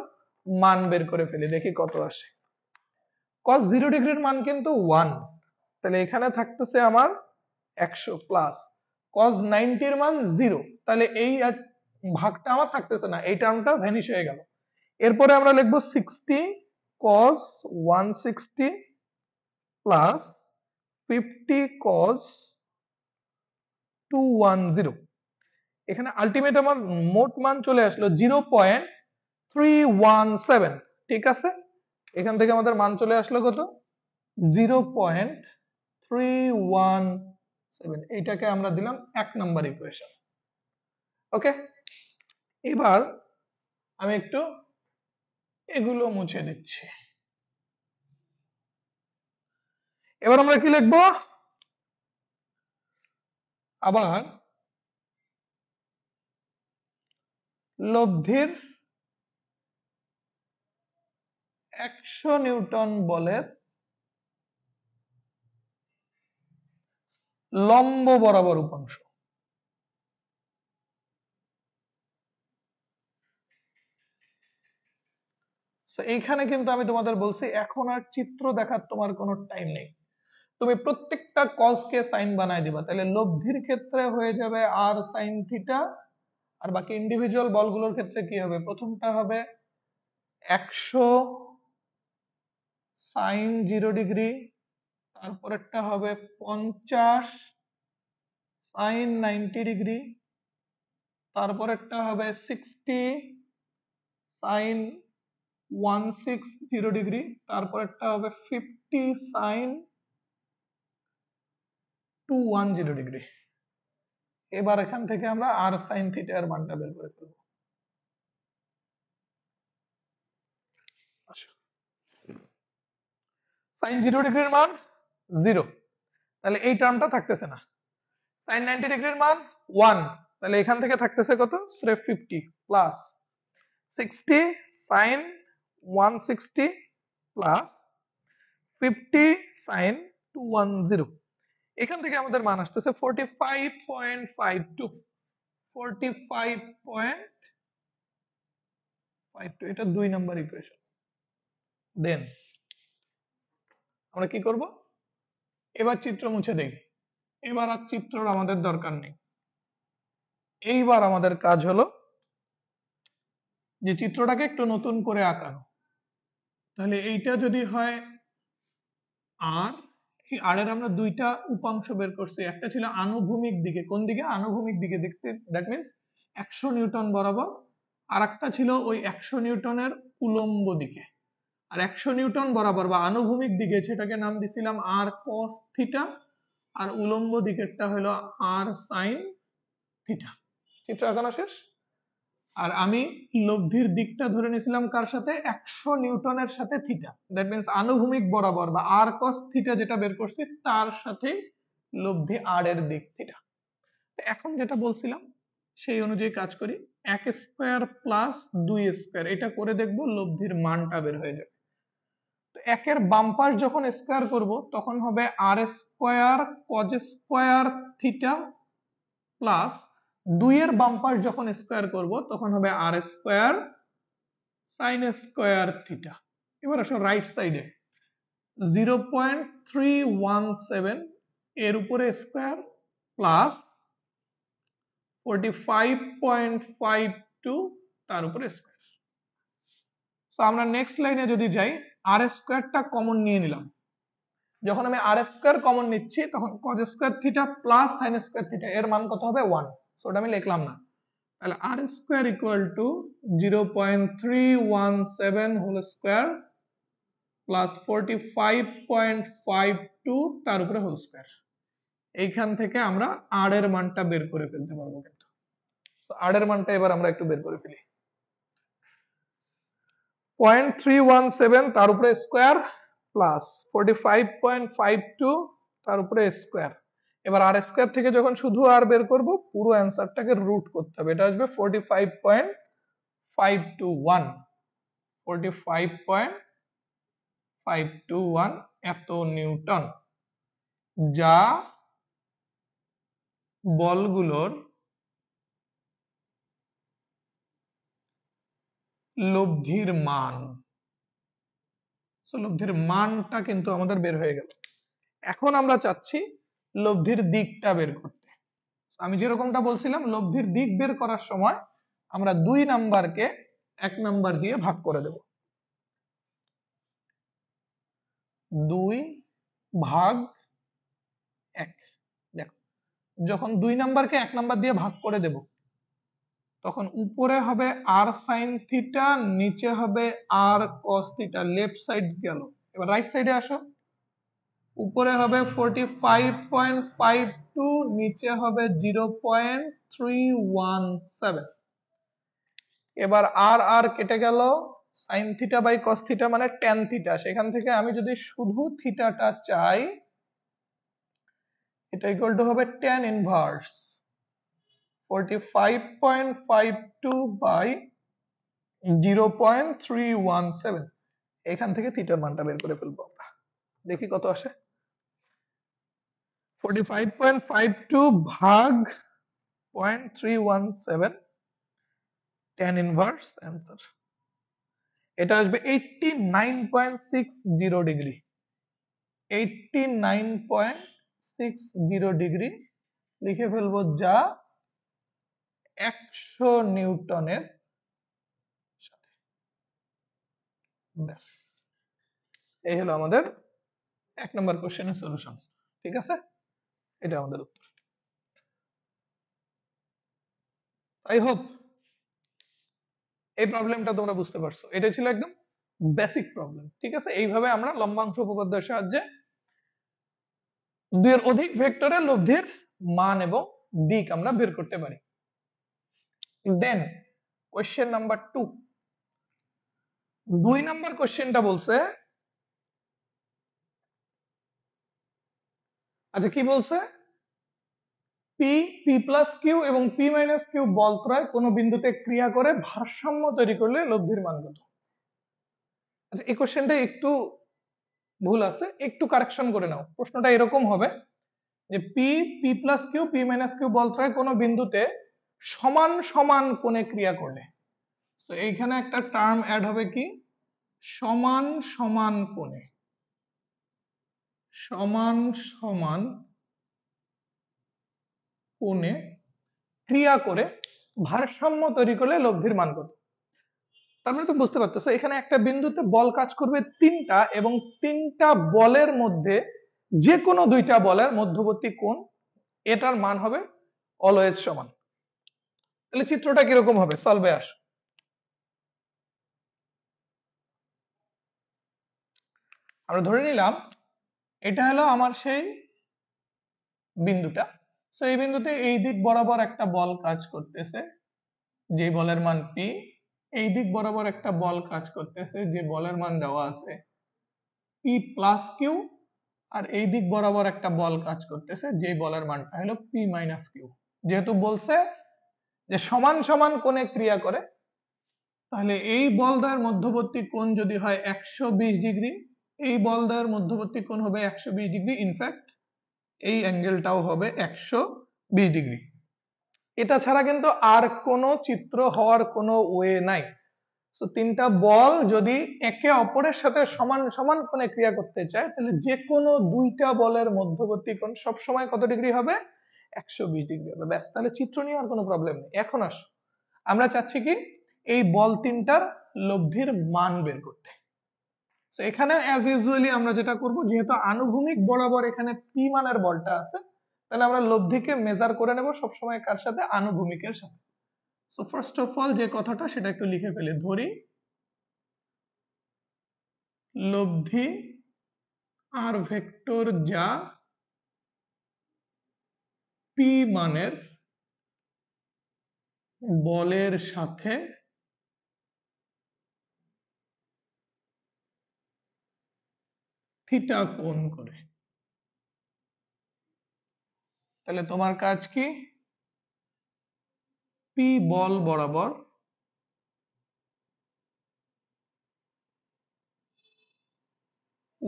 মান বের করে ফেলি দেখি কত আসে cos জিরো ডিগ্রির মান কিন্তু ওয়ান তাহলে এখানে থাকতেছে আমার একশো প্লাস cos নাইনটির মান জিরো তাহলে এই ভাগটা আমার থাকতেছে না এই টার্মটা ভ্যানিশ হয়ে গেল এরপরে আমরা লিখবো sixty cos one sixty plus fifty cos two one zero এখানে আলটিমেট আমার মোট মান চলে আসলো zero point three one seven ঠিক আছে এখান থেকে আমাদের মান চলে আসলো কত zero point three one seven এইটাকে আমরা দিলাম এক নম্বর ইকুয়েশন ওকে এবার আমি একটু এগুলো মুছে দিচ্ছি এবার আমরা কি লিখবো আবার লব্ধির একশো নিউটন বলের লম্ব বরাবর উপাংশ এইখানে কিন্তু আমি তোমাদের বলছি এখন আর চিত্র দেখার তোমার কোনো টাইম নেই তুমি প্রত্যেকটা cos কে সাইন বানায় দিবা তাহলে লব্ধির ক্ষেত্রে হয়ে যাবে আর সাইন থিটা আর বাকি ইন্ডিভিজুয়াল বলগুলোর ক্ষেত্রে কি হবে প্রথমটা হবে একশো সাইন জিরো ডিগ্রি তারপরেরটা হবে পঞ্চাশ সাইন নাইনটি ডিগ্রি তারপরেরটা হবে sixty sine one six zero degree তারপরেরটা হবে fifty sine two one zero degree এবার এখান থেকে আমরা আর সাইন থিটার এর মানটা বের করে ফেলব সাইন আচ্ছা। জিরো ডিগ্রির মান জিরো তাহলে এই টার্মটা থাকতেছে না সাইন নাইনটি ডিগ্রির মান ওয়ান তাহলে এখান থেকে থাকতেছে কত স্রেফ fifty plus sixty sine one sixty plus fifty sine two one zero এখান থেকে আমাদের মান আসতেছে forty five point five two forty five point five two এটা দুই নাম্বার ইকুয়েশন দেন আমরা কি করব এবার চিত্র মুছে দেই এবার আর চিত্র আমাদের দরকার নেই এইবার আমাদের কাজ হলো যে চিত্রটাকে একটু নতুন করে আঁকানো তাহলে এইটা যদি হয় আর আর এর আমরা দুইটা উপাংশ বের করছি একটা ছিল আনুভূমিক দিকে কোন দিকে আনুভূমিক দিকে দেখতে দ্যাট মিনস একশো নিউটন বরাবর আর একটা ছিল ওই একশো নিউটনের উলম্ব দিকে আর একশো নিউটন বরাবর বা আনুভূমিক দিকে সেটাকে নাম দিছিলাম আর কস থিটা আর উলম্ব দিকেরটা হলো আর সাইন থিটা চিত্র এখনো শেষ আর আমি লব্ধির দিকটা ধরে নিয়েছিলাম কার সাথে একশো নিউটনের সাথে থিটা দ্যাট মিনস আনুভূমিক বরাবর বা আর কস থিটা যেটা বের করছি তার সাথে লব্ধি আর এর দিক থিটা এখন যেটা বলছিলাম সেই অনুযায়ী কাজ করি এক স্কোয়ার প্লাস দুই স্কোয়ার এটা করে দেখবো লব্ধির মানটা বের হয়ে যাবে একের বাম্পার যখন স্কোয়ার করব তখন হবে আর square cos square theta plus দুইয়ের বাম্পার যখন স্কোয়ার করব তখন হবে আর স্কোয়ার সাইন স্কোয়ার থিটা এবার আসো রাইট সাইডে জিরো এর উপরে square plus forty five point five two তার উপরে স্কোয়ার সো আমরা নেক্সট লাইনে যদি যাই আর স্কোয়ারটা কমন নিয়ে নিলাম যখন আমি আর স্কোয়ার কমন নিচ্ছি তখন cos square theta plus sine square theta এর মান কত হবে ওয়ান সো ওটা আমি লিখলাম না তাহলে R square equal to zero point three one seven whole square plus forty five point five two তার উপরে হোল স্কোয়ার এইখান থেকে আমরা আর এর মানটা বের করে ফেলতে পারবো কিন্তু আর এর মানটা এবার আমরা একটু বের করে ফেলি পয়েন্ট থ্রি ওয়ান সেভেন তার উপরে square plus forty five point five two তার উপরে স্কোয়ার এবার আর স্কোয়ার থেকে যখন শুধু আর বের করব পুরো অ্যান্সারটাকে রুট করতে হবে এটা আসবে forty five point five two one forty five point five two one এত নিউটন যা বলগুলোর লব্ধির মান লব্ধির মানটা কিন্তু আমাদের বের হয়ে গেল এখন আমরা চাচ্ছি লব্ধির দিকটা বের করতে আমি যেরকমটা বলছিলাম লব্ধির দিক বের করার সময় আমরা দুই নাম্বারকে এক নাম্বার দিয়ে ভাগ করে দেব দুই ভাগ এক দেখো যখন দুই নাম্বারকে এক নাম্বার দিয়ে ভাগ করে দেব তখন উপরে হবে আর সাইন থিটা নিচে হবে R cos theta left side গেল এবার রাইট সাইডে আসো উপরে হবে forty five point five two নিচে হবে zero point three one seven এবার আর আর কেটে গেল sine theta by cos theta মানে টেন থিটা সেখান থেকে আমি যদি শুধু থিটাটা চাই এটা ইকুয়াল টু হবে tan inverse forty five point five two by zero point three one seven এখান থেকে থিটার মানটা বের করে ফেলবো আমরা দেখি কত আসে 45.52 ভাগ 0.317 tan inverse অ্যান্সার এটা আসবে 89.60 ডিগ্রি 89.60 ডিগ্রি লিখে ফেলবো যা 100 নিউটনের সাথে ব্যাস এই হলো আমাদের এক নম্বর কোশ্চেনের সলিউশন ঠিক আছে এটা আমাদের উত্তর আই হোপ এই প্রবলেমটা তোমরা বুঝতে পারছো এটা ছিল একদম বেসিক প্রবলেম ঠিক আছে এইভাবে আমরা লম্বাংশ উপপাদ্যের সাহায্যে দুইয়ের অধিক ভেক্টরে লব্ধির মান এবং দিক আমরা বের করতে পারি দেন কোশ্চেন নাম্বার টু দুই নাম্বার কোশ্চেনটা বলছে আচ্ছা কি বলছে পি পি প্লাস কিউ এবং পি মাইনাস কিউ বলত্রয় কোনো বিন্দুতে ক্রিয়া করে ভারসাম্য তৈরি করলে লব্ধির মান কত আচ্ছা এই কোশ্চেনটা একটু ভুল আছে একটু কারেকশন করে নাও প্রশ্নটা এরকম হবে যে P P plus Q P minus Q বলত্রয় কোনো বিন্দুতে সমান সমান কোণে ক্রিয়া করলে তো এইখানে একটা টার্ম অ্যাড হবে কি সমান সমান কোণে সমান সমান কোণে ক্রিয়া করে ভারসাম্য তৈরি করলে লব্ধির মান কত তার মানে তুমি বুঝতে পারতেছো এখানে একটা বিন্দুতে বল কাজ করবে তিনটা এবং তিনটা বলের মধ্যে যে কোনো দুইটা বলের মধ্যবর্তী কোণ এটার মান হবে অলয়েজ সমান তাহলে চিত্রটা কিরকম হবে সলভে আস আমরা ধরে নিলাম এটা হলো আমার সেই বিন্দুটা সো এই বিন্দুতে এই দিক বরাবর একটা বল কাজ করতেছে যে বলের মান পি এই দিক বরাবর একটা বল কাজ করতেছে যে বলের মান দেওয়া আছে পি প্লাস কিউ আর এই দিক বরাবর একটা বল কাজ করতেছে যে বলের মানটা হলো পি মাইনাস কিউ যেহেতু বলছে যে সমান সমান কোণে ক্রিয়া করে তাহলে এই বল বলদার মধ্যবর্তী কোণ যদি হয় একশো ডিগ্রি এই বল দেওয়ার মধ্যবর্তী কোণ হবে একশো বিশ ডিগ্রি ইনফ্যাক্ট এই অ্যাঙ্গেলটাও হবে একশো বিশ ডিগ্রি এটা ছাড়া কিন্তু আর কোনো চিত্র হওয়ার কোনো ওয়ে নাই তো তিনটা বল যদি একে অপরের সাথে সমান সমান কোণে ক্রিয়া করতে চায় তাহলে যে কোনো দুইটা বলের মধ্যবর্তী কোণ সবসময় কত ডিগ্রি হবে একশো বিশ ডিগ্রি হবে ব্যাস তাহলে চিত্র নিয়ে আর কোনো প্রবলেম নেই এখন আস আমরা চাচ্ছি কি এই বল তিনটার লব্ধির মান বের করতে তো এখানে অ্যাজ ইউজুয়ালি আমরা যেটা করব যেহেতু আনুভূমিক বরাবর এখানে পি মানের বলটা আছে তাহলে আমরা লব্ধিকে মেজার করে নেব সবসময় কার সাথে আনুভূমিকের সাথে সো ফার্স্ট অফ অল যে কথাটা সেটা একটু লিখে ফেলে ধরি লব্ধি আর ভেক্টর যা পি মানের বলের সাথে থিটা কোণ করে তাহলে তোমার কাজ কি পি বল বরাবর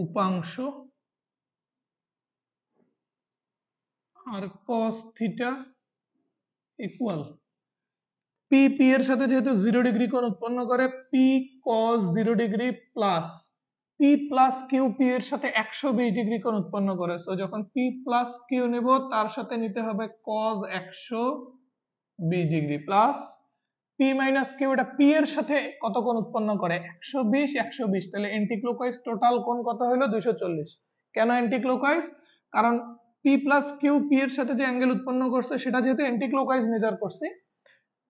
উপাংশ R cos theta equal P P এর সাথে যেহেতু জিরো ডিগ্রি কোণ উৎপন্ন করে P cos zero degree plus P plus Q P এর সাথে একশো বিশ ডিগ্রি কোণ উৎপন্ন করে তো যখন পি প্লাস কিউ নেব তার সাথে নিতে হবে কজ একশো বিশ degree plus p minus Q এটা p এর সাথে কত কোণ উৎপন্ন করে একশো বিশ একশো বিশ তাহলে অ্যান্টিক্লোকওয়াইজ টোটাল কোণ কত হলো দুশো চল্লিশ কেন অ্যান্টিক্লোকওয়াইজ কারণ p প্লাস কিউ p এর সাথে যে অ্যাঙ্গেল উৎপন্ন করছে সেটা যেহেতু অ্যান্টিক্লোকওয়াইজ মেজার করছি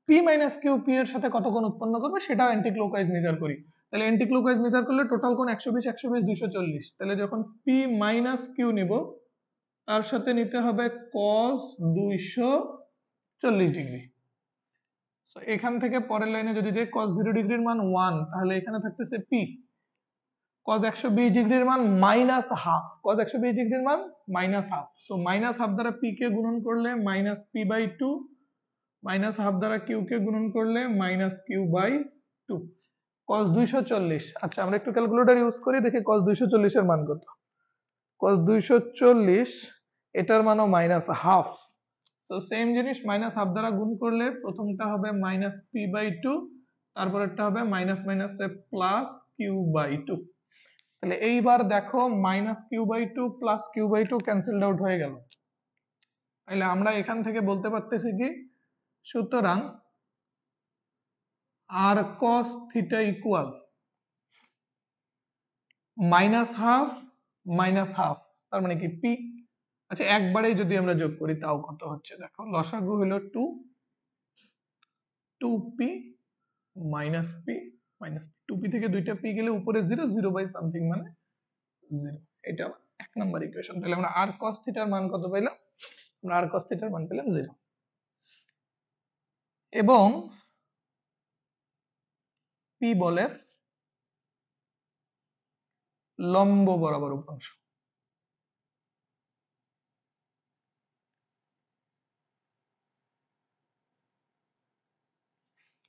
p মাইনাস কিউ p এর সাথে কত কোণ উৎপন্ন করবে সেটাও অ্যান্টিক্লোকওয়াইজ মেজার করি তাহলে এন্টি ক্লকওয়াইজ মেজার করলে টোটাল কোণ একশো বিশ একশো বিশ চল্লিশ তাহলে যখন পি মাইনাস কিউ নিব তার সাথে নিতে হবে কস দুইশো চল্লিশ ডিগ্রি সো এখান থেকে পরের লাইনে যদি যে কস জিরো ডিগ্রির মান ওয়ান তাহলে এখানে থাকতেছে পি কজ একশো বিশ ডিগ্রির মান মাইনাস হাফ কজ একশো বিশ ডিগ্রির মান minus half so minus half দ্বারা পি কে গুণন করলে minus P by two minus half দ্বারা কিউ কে গুণন করলে minus Q by two cos 240 আচ্ছা আমরা একটু ক্যালকুলেটর ইউজ করি দেখি cos 240 এর মান কত cos 240 এটার মানও মাইনাস হাফ তো সেম জিনিস মাইনাস হাফ দ্বারা গুণ করলে প্রথমটা হবে মাইনাস পি বাই টু তারপরেরটা হবে minus minus A plus Q by two তাহলে এইবার দেখো minus Q by two plus Q by two cancelled out হয়ে গেল তাহলে আমরা এখান থেকে বলতে পারতেছি কি সুতরাং আর cos theta equal minus half minus half তার মানে কি p আচ্ছা একবারেই যদি আমরা যোগ করি তাও কত হচ্ছে দেখো লসাগু হলো 2 2p minus p minus 2p থেকে দুইটা p গেলে উপরে 0 0 বাই সামথিং মানে 0 এটা এক নাম্বার ইকুয়েশন তাহলে আমরা r cos theta এর মান কত পেলাম আমরা r cos theta এর মান পেলাম 0 এবং পি বলে লম্ব বরাবর উপাংশ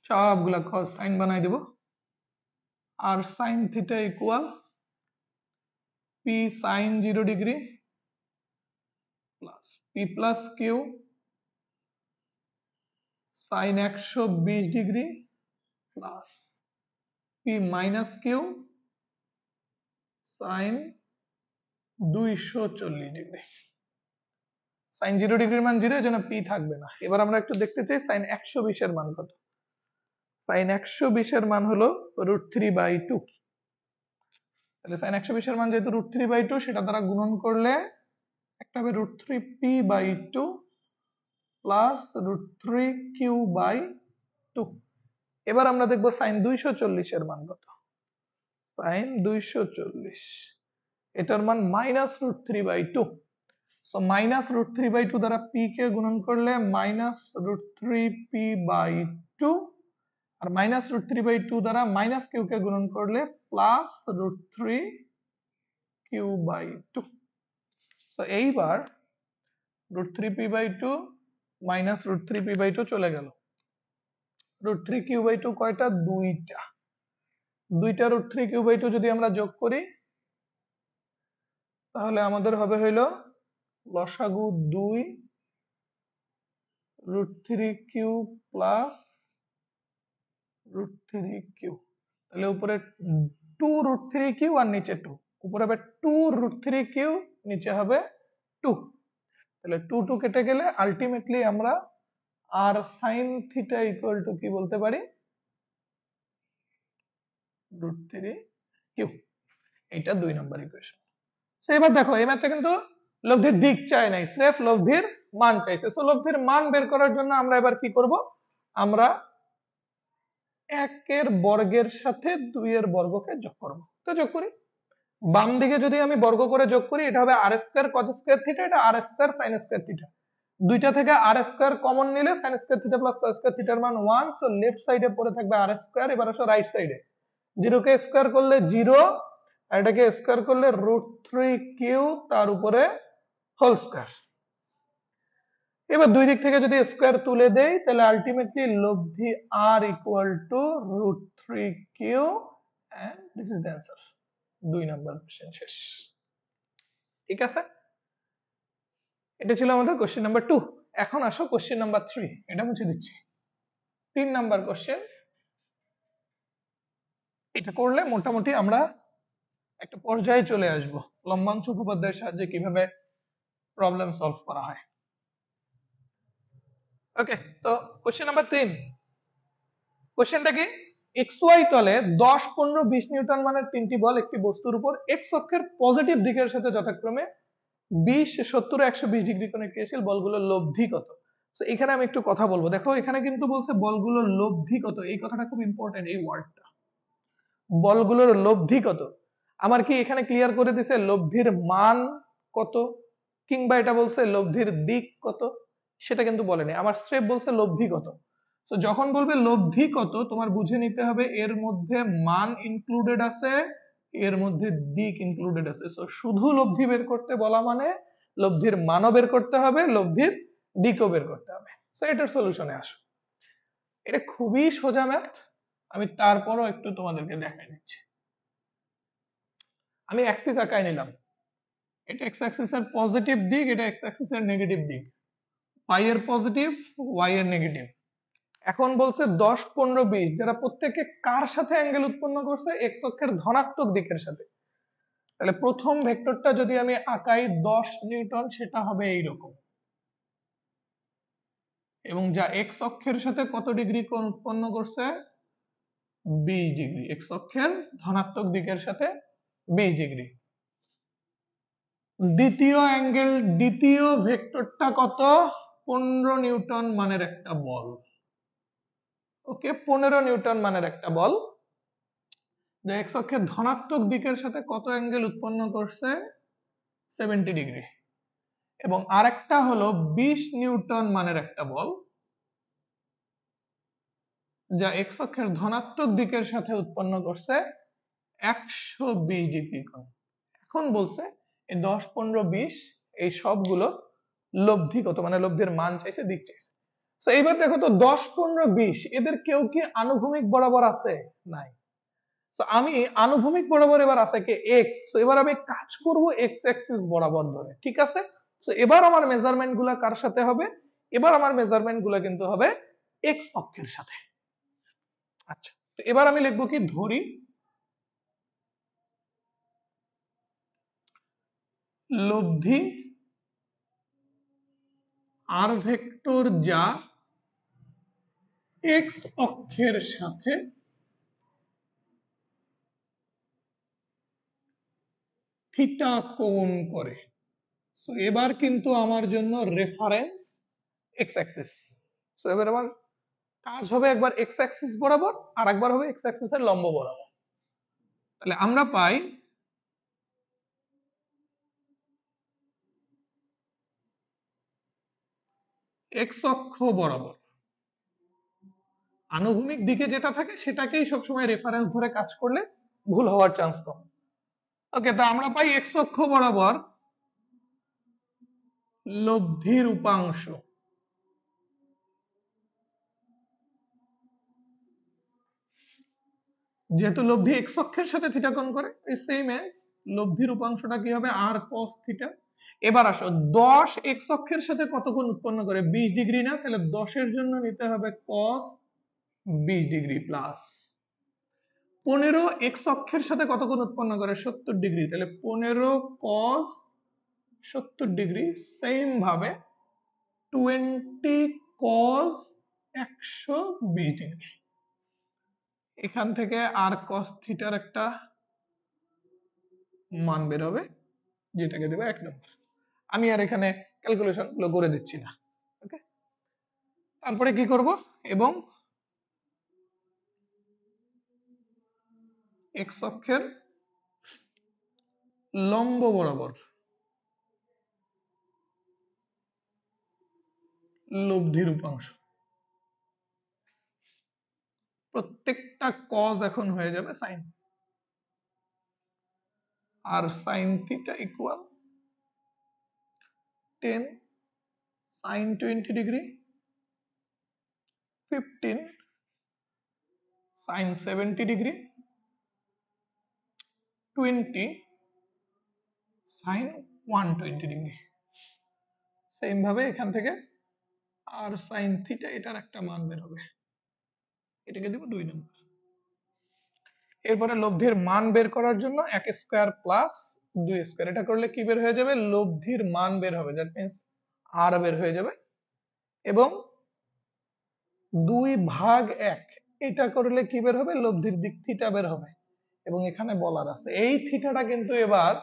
সবগুলা কস সাইন বানাই দেব আর sine theta equal p sine zero degree plus P plus q sine একশো বিশ degree plus p minus q sine দুইশো চল্লিশ ডিগ্রি ডিগ্রির মান জিরো এই পি থাকবে না এবার আমরা একটু দেখতে চাই সাইন একশো বিশের মান কত সাইন একশো বিশের মান হলো রুট থ্রি বাই টু তাহলে সাইন একশো বিশের মান যেহেতু রুট থ্রি বাই টু সেটা দ্বারা গুণন করলে একটা হবে root three p by two plus root three q by two এবার আমরা দেখব সাইন দুইশো এর মান কত সাইন দুইশো চল্লিশ এটার মান minus root three by two so minus root three by two দ্বারা পি কে গুণন করলে minus root three p by two আর minus root three by two দ্বারা মাইনাস কিউ কে গুণন করলে plus root three q by two so এইবার root three p by two minus root three p by two চলে গেল root three q by two কয়টা দুইটা দুইটা root three q by two যদি আমরা যোগ করি তাহলে আমাদের হবে হইল লসাগু দুই root three q plus root three q তাহলে উপরে টু রুট থ্রি কিউ আর নিচে টু উপরে হবে টু রুট থ্রি কিউ নিচে হবে টু তাহলে টু টু কেটে গেলে আলটিমেটলি আমরা আর সাইন থিটা ইকুয়াল টু কি বলতে পারি রুট থ্রি কিউ এটা দুই নম্বর ইকুয়েশন তো এবার দেখো এই ম্যাথটা কিন্তু লব্ধির দিক চায় নাই স্রেফ লব্ধির মান চাইছে সো লব্ধির মান বের করার জন্য আমরা এবার কি করব আমরা একের বর্গের সাথে দুইয়ের বর্গকে যোগ করব তো যোগ করি বাম দিকে যদি আমি বর্গ করে যোগ করি এটা হবে আর স্কোয়ার কজ স্কোয়ার থিটা এটা আর স্কোয়ার সাইন স্কোয়ার থিটা দুইটা থেকে আর স্কোয়ার কমন নিলে sine square theta plus cos square থিটার মান ওয়ান সো লেফট সাইডে পড়ে থাকবে আর স্কোয়ার এবার আসো রাইট সাইডে কে স্কোয়ার করলে জিরো আর এটাকে স্কোয়ার করলে রুট থ্রি কিউ তার উপরে হোল স্কোয়ার এবার দুই দিক থেকে যদি স্কোয়ার তুলে দেই তাহলে আলটিমেটলি লব্ধি আর equal to root three q this is the answer দুই নাম্বার কোশ্চেন শেষ ঠিক আছে এটা ছিল আমাদের কোশ্চেন নাম্বার টু এখন আসো কোশ্চেন নাম্বার থ্রি এটা মুছে দিচ্ছি তিন নাম্বার কোশ্চেন এটা করলে মোটামুটি আমরা একটা পর্যায়ে চলে আসব লম্বাংশ উপপাদ্যের সাহায্যে কিভাবে প্রবলেম সলভ করা হয় ওকে তো কোশ্চেন নাম্বার তিন কোশ্চেনটা কি এক্স ওয়াই তলে দশ পনেরো বিশ নিউটন মানের তিনটি বল একটি বস্তুর উপর এক্স অক্ষের পজিটিভ দিকের সাথে যথাক্রমে বিশ সত্তর একশো বিশ ডিগ্রি কোণে ক্রিয়াশীল বলগুলোর লব্ধি কত তো এখানে আমি একটু কথা বলবো দেখো এখানে কিন্তু বলছে বলগুলোর লব্ধি কত এই কথাটা খুব ইম্পর্টেন্ট এই ওয়ার্ডটা বলগুলোর লব্ধি কত আমার কি এখানে ক্লিয়ার করে দিছে লব্ধির মান কত কিংবা এটা বলছে লব্ধির দিক কত সেটা কিন্তু বলেনি আমার স্রেফ বলছে লব্ধি কত তো যখন বলবে লব্ধি কত তোমার বুঝে নিতে হবে এর মধ্যে মান ইনক্লুডেড আছে এর মধ্যে দিক ইনক্লুডেড আছে সো শুধু লব্ধি বের করতে বলা মানে লব্ধির মানও বের করতে হবে লব্ধির দিকও বের করতে হবে সো এটার সলিউশনে আসো এটা খুবই সোজা ম্যাথ আমি তারপরও একটু তোমাদেরকে দেখাই দিচ্ছি আমি অ্যাক্সিস আঁকাই নিলাম এটা এক্স অ্যাক্সিস এর পজিটিভ দিক এটা এক্স অ্যাক্সিস এর নেগেটিভ দিক পাই এর পজিটিভ ওয়াই এর নেগেটিভ এখন বলছে দশ পনেরো বিশ যারা প্রত্যেকে কার সাথে অ্যাঙ্গেল উৎপন্ন করছে এক্স অক্ষের ধনাত্মক দিকের সাথে তাহলে প্রথম ভেক্টরটা যদি আমি আঁকাই দশ নিউটন সেটা হবে এই রকম এবং যা এক্স অক্ষের সাথে কত ডিগ্রি কোণ উৎপন্ন করছে বিশ ডিগ্রি এক্স অক্ষের ধনাত্মক দিকের সাথে বিশ ডিগ্রি দ্বিতীয় অ্যাঙ্গেল দ্বিতীয় ভেক্টরটা কত পনেরো নিউটন মানের একটা বল ওকে পনেরো নিউটন মানের একটা বল যা এক্স অক্ষের ধনাত্মক দিকের সাথে কত অ্যাঙ্গেল উৎপন্ন করছে সেভেন্টি ডিগ্রি এবং আরেকটা হলো বিশ নিউটন মানের একটা বল যা এক্স অক্ষের ধনাত্মক দিকের সাথে উৎপন্ন করছে একশো বিশ ডিগ্রি কোণ এখন বলছে এই দশ পনেরো বিশ এই সবগুলো লব্ধি মানে লব্ধির মান চাইছে দিক চাইছে তো এইবার দেখো তো দশ পনেরো বিশ এদের কেউ কি আনুভূমিক বরাবর আছে নাই তো আমি আনুভূমিক বরাবর এবার আছে কি এক্স তো এবার আমি কাজ করবো এক্স এক্সিস বরাবর ধরে ঠিক আছে তো এবার আমার মেজারমেন্ট গুলা কার সাথে হবে এবার আমার মেজারমেন্ট গুলা কিন্তু হবে এক্স অক্ষের সাথে আচ্ছা তো এবার আমি লিখবো কি ধরি লব্ধি আর ভেক্টর যা এক্স অক্ষের সাথে থিটা কোণ করে সো এবার কিন্তু আমার জন্য রেফারেন্স এক্স অ্যাক্সিস সো এবার আমার কাজ হবে একবার এক্স অ্যাক্সিস বরাবর আর একবার হবে এক্স অ্যাক্সিস এর লম্ব বরাবর তাহলে আমরা পাই এক্স অক্ষ বরাবর আনুভূমিক দিকে যেটা থাকে সেটাকেই সবসময় রেফারেন্স ধরে কাজ করলে ভুল হওয়ার চান্স কম ওকে তো আমরা পাই এক্স অক্ষ বরাবর লব্ধির উপাংশ যেহেতু লব্ধি এক্স অক্ষের সাথে থিটা কোণ করে সেম এস লব্ধির উপাংশটা কি হবে আর কস থিটা এবার আসো 10 এক্স অক্ষের সাথে কত কোণ উৎপন্ন করে 20 ডিগ্রি না তাহলে 10 এর জন্য নিতে হবে কস বিশ ডিগ্রি প্লাস পনেরো এক্স অক্ষের সাথে কত কোণ উৎপন্ন করে সত্তর ডিগ্রি তাহলে পনেরো কস সত্তর ডিগ্রি সেম ভাবে টোয়েন্টি কস একশো ডিগ্রি এখান থেকে আর কস থিটার একটা মান বের হবে যেটাকে দেবে এক নম্বর আমি আর এখানে ক্যালকুলেশন গুলো করে দিচ্ছি না ওকে তারপরে কি করব এবং এক্স অক্ষের লম্ব বরাবর লব্ধি রূপাংশ প্রত্যেকটা কজ এখন হয়ে যাবে সাইন আর sine theta equal ten sine twenty degree fifteen sine seventy degree twenty sine one twenty degree সেমভাবে এখান থেকে আর সাইন থিটা এটার একটা মান বের হবে এটাকে দেব দুই নম্বর এরপরে লব্ধির মান বের করার জন্য এক স্কোয়ার প্লাস দুই স্কোয়ার এটা করলে কি বের হয়ে যাবে লব্ধির মান বের হবে দ্যাট মিনস আর বের হয়ে যাবে এবং দুই ভাগ এক এটা করলে কি বের হবে লব্ধির দিক থিটা বের হবে এবং এখানে বলার আছে এই থিটাটা কিন্তু এবার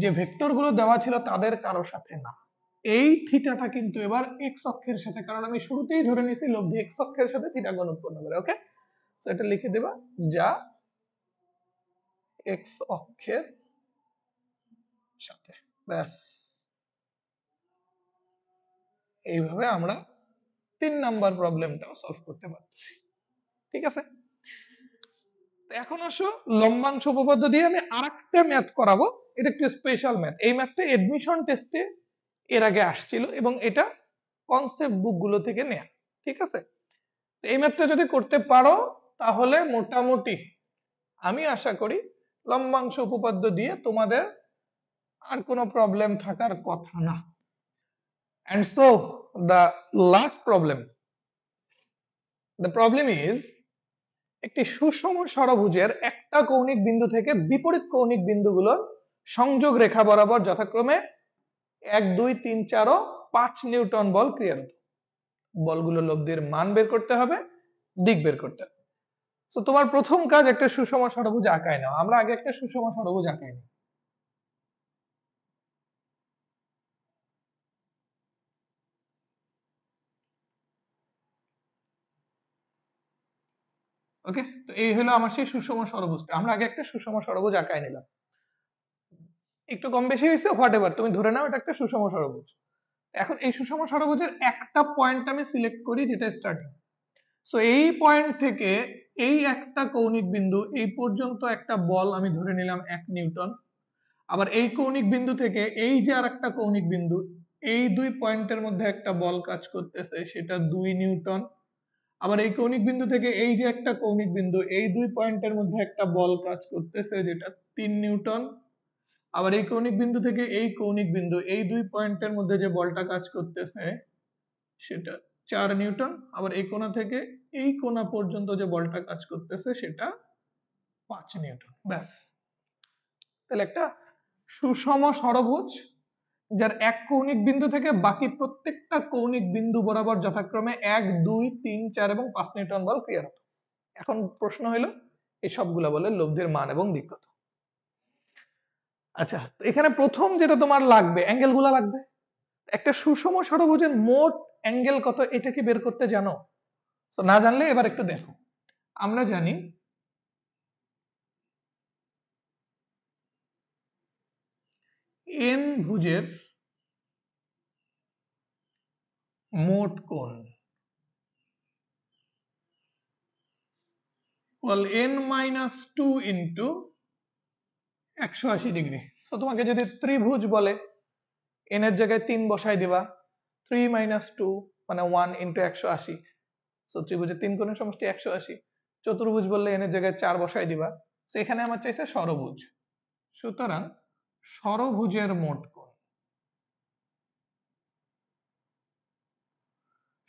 যে ভেক্টর গুলো দেওয়া ছিল তাদের কারো সাথে না এই থিটাটা কিন্তু এবার এক্স অক্ষের সাথে কারণ আমি শুরুতেই ধরে নিয়েছি লব্ধি এক্স অক্ষের সাথে থিটা গুণ উৎপন্ন করে ওকে তো এটা লিখে দেবা যা এক্স অক্ষের সাথে ব্যাস এইভাবে আমরা তিন নাম্বার প্রবলেমটাও সলভ করতে পারছি ঠিক আছে এখন আসো লম্বাংশ উপপাদ্য দিয়ে আমি আরেকটা ম্যাথ করাবো এটা একটু স্পেশাল ম্যাথ এই ম্যাথটা এডমিশন টেস্টে এর আগে আসছিল এবং এটা কনসেপ্ট বুকগুলো থেকে নেয়া ঠিক আছে এই ম্যাথটা যদি করতে পারো তাহলে মোটামুটি আমি আশা করি লম্বাংশ উপপাদ্য দিয়ে তোমাদের আর কোনো প্রবলেম থাকার কথা না and so the last problem the problem is একটি সুষম সরভুজের একটা কৌণিক বিন্দু থেকে বিপরীত কৌণিক বিন্দুগুলোর সংযোগ রেখা বরাবর যথাক্রমে এক দুই তিন চার ও পাঁচ নিউটন বল ক্রিয়ারত বলগুলো লব্ধির মান বের করতে হবে দিক বের করতে হবে তো তোমার প্রথম কাজ একটা সুষম সরভুজ আঁকায় নাও আমরা আগে একটা সুষম সরভুজ আঁকাই নিই ওকে তো এই হলো আমার সেই সুষম ষড়ভুজটা আমরা আগে একটা সুষম ষড়ভুজ আঁকায় নিলাম একটু কম বেশি হয়েছে হোয়াট এভার তুমি ধরে নাও এটা একটা সুষম ষড়ভুজ এখন এই সুষম ষড়ভুজের একটা পয়েন্ট আমি সিলেক্ট করি যেটা স্টার্টিং সো এই পয়েন্ট থেকে এই একটা কৌণিক বিন্দু এই পর্যন্ত একটা বল আমি ধরে নিলাম এক নিউটন আবার এই কৌণিক বিন্দু থেকে এই যে আর একটা কৌণিক বিন্দু এই দুই পয়েন্টের মধ্যে একটা বল কাজ করতেছে সেটা দুই নিউটন আবার এই কৌণিক বিন্দু থেকে এই যে একটা কৌণিক বিন্দু এই দুই পয়েন্টের মধ্যে একটা বল কাজ করতেছে যেটা তিন নিউটন আবার এই কৌণিক বিন্দু থেকে এই কৌণিক বিন্দু এই দুই পয়েন্টের মধ্যে যে বলটা কাজ করতেছে সেটা চার নিউটন আবার এই কোণা থেকে এই কোণা পর্যন্ত যে বলটা কাজ করতেছে সেটা পাঁচ নিউটন ব্যাস তাহলে একটা সুষম ষড়ভুজ যার এক কৌণিক বিন্দু থেকে বাকি প্রত্যেকটা কৌণিক বিন্দু বরাবর যথাক্রমে এক দুই তিন চার এবং পাঁচ নিউটন বল ক্রিয়ারত এখন প্রশ্ন হইল এই সবগুলা বলে লব্ধের মান এবং দিক কত আচ্ছা এখানে প্রথম যেটা তোমার লাগবে অ্যাঙ্গেল গুলা লাগবে একটা সুষম সরভুজের মোট অ্যাঙ্গেল কত এটা কি বের করতে জানো না জানলে এবার একটু দেখো আমরা জানি এন ভুজের মোট কোণ well n minus 2 into 180 degree তো তোমাকে যদি ত্রিভুজ বলে n এর জায়গায় তিন বসাই দিবা থ্রি মাইনাস টু মানে 1 into 180 সো ত্রিভুজের তিন কোণের সমষ্টি আশি চতুর্ভুজ বললে এনের জায়গায় চার বসাই দিবা তো এখানে আমার চাইছে ষড়ভুজ সুতরাং ষড়ভুজের মোট কোণ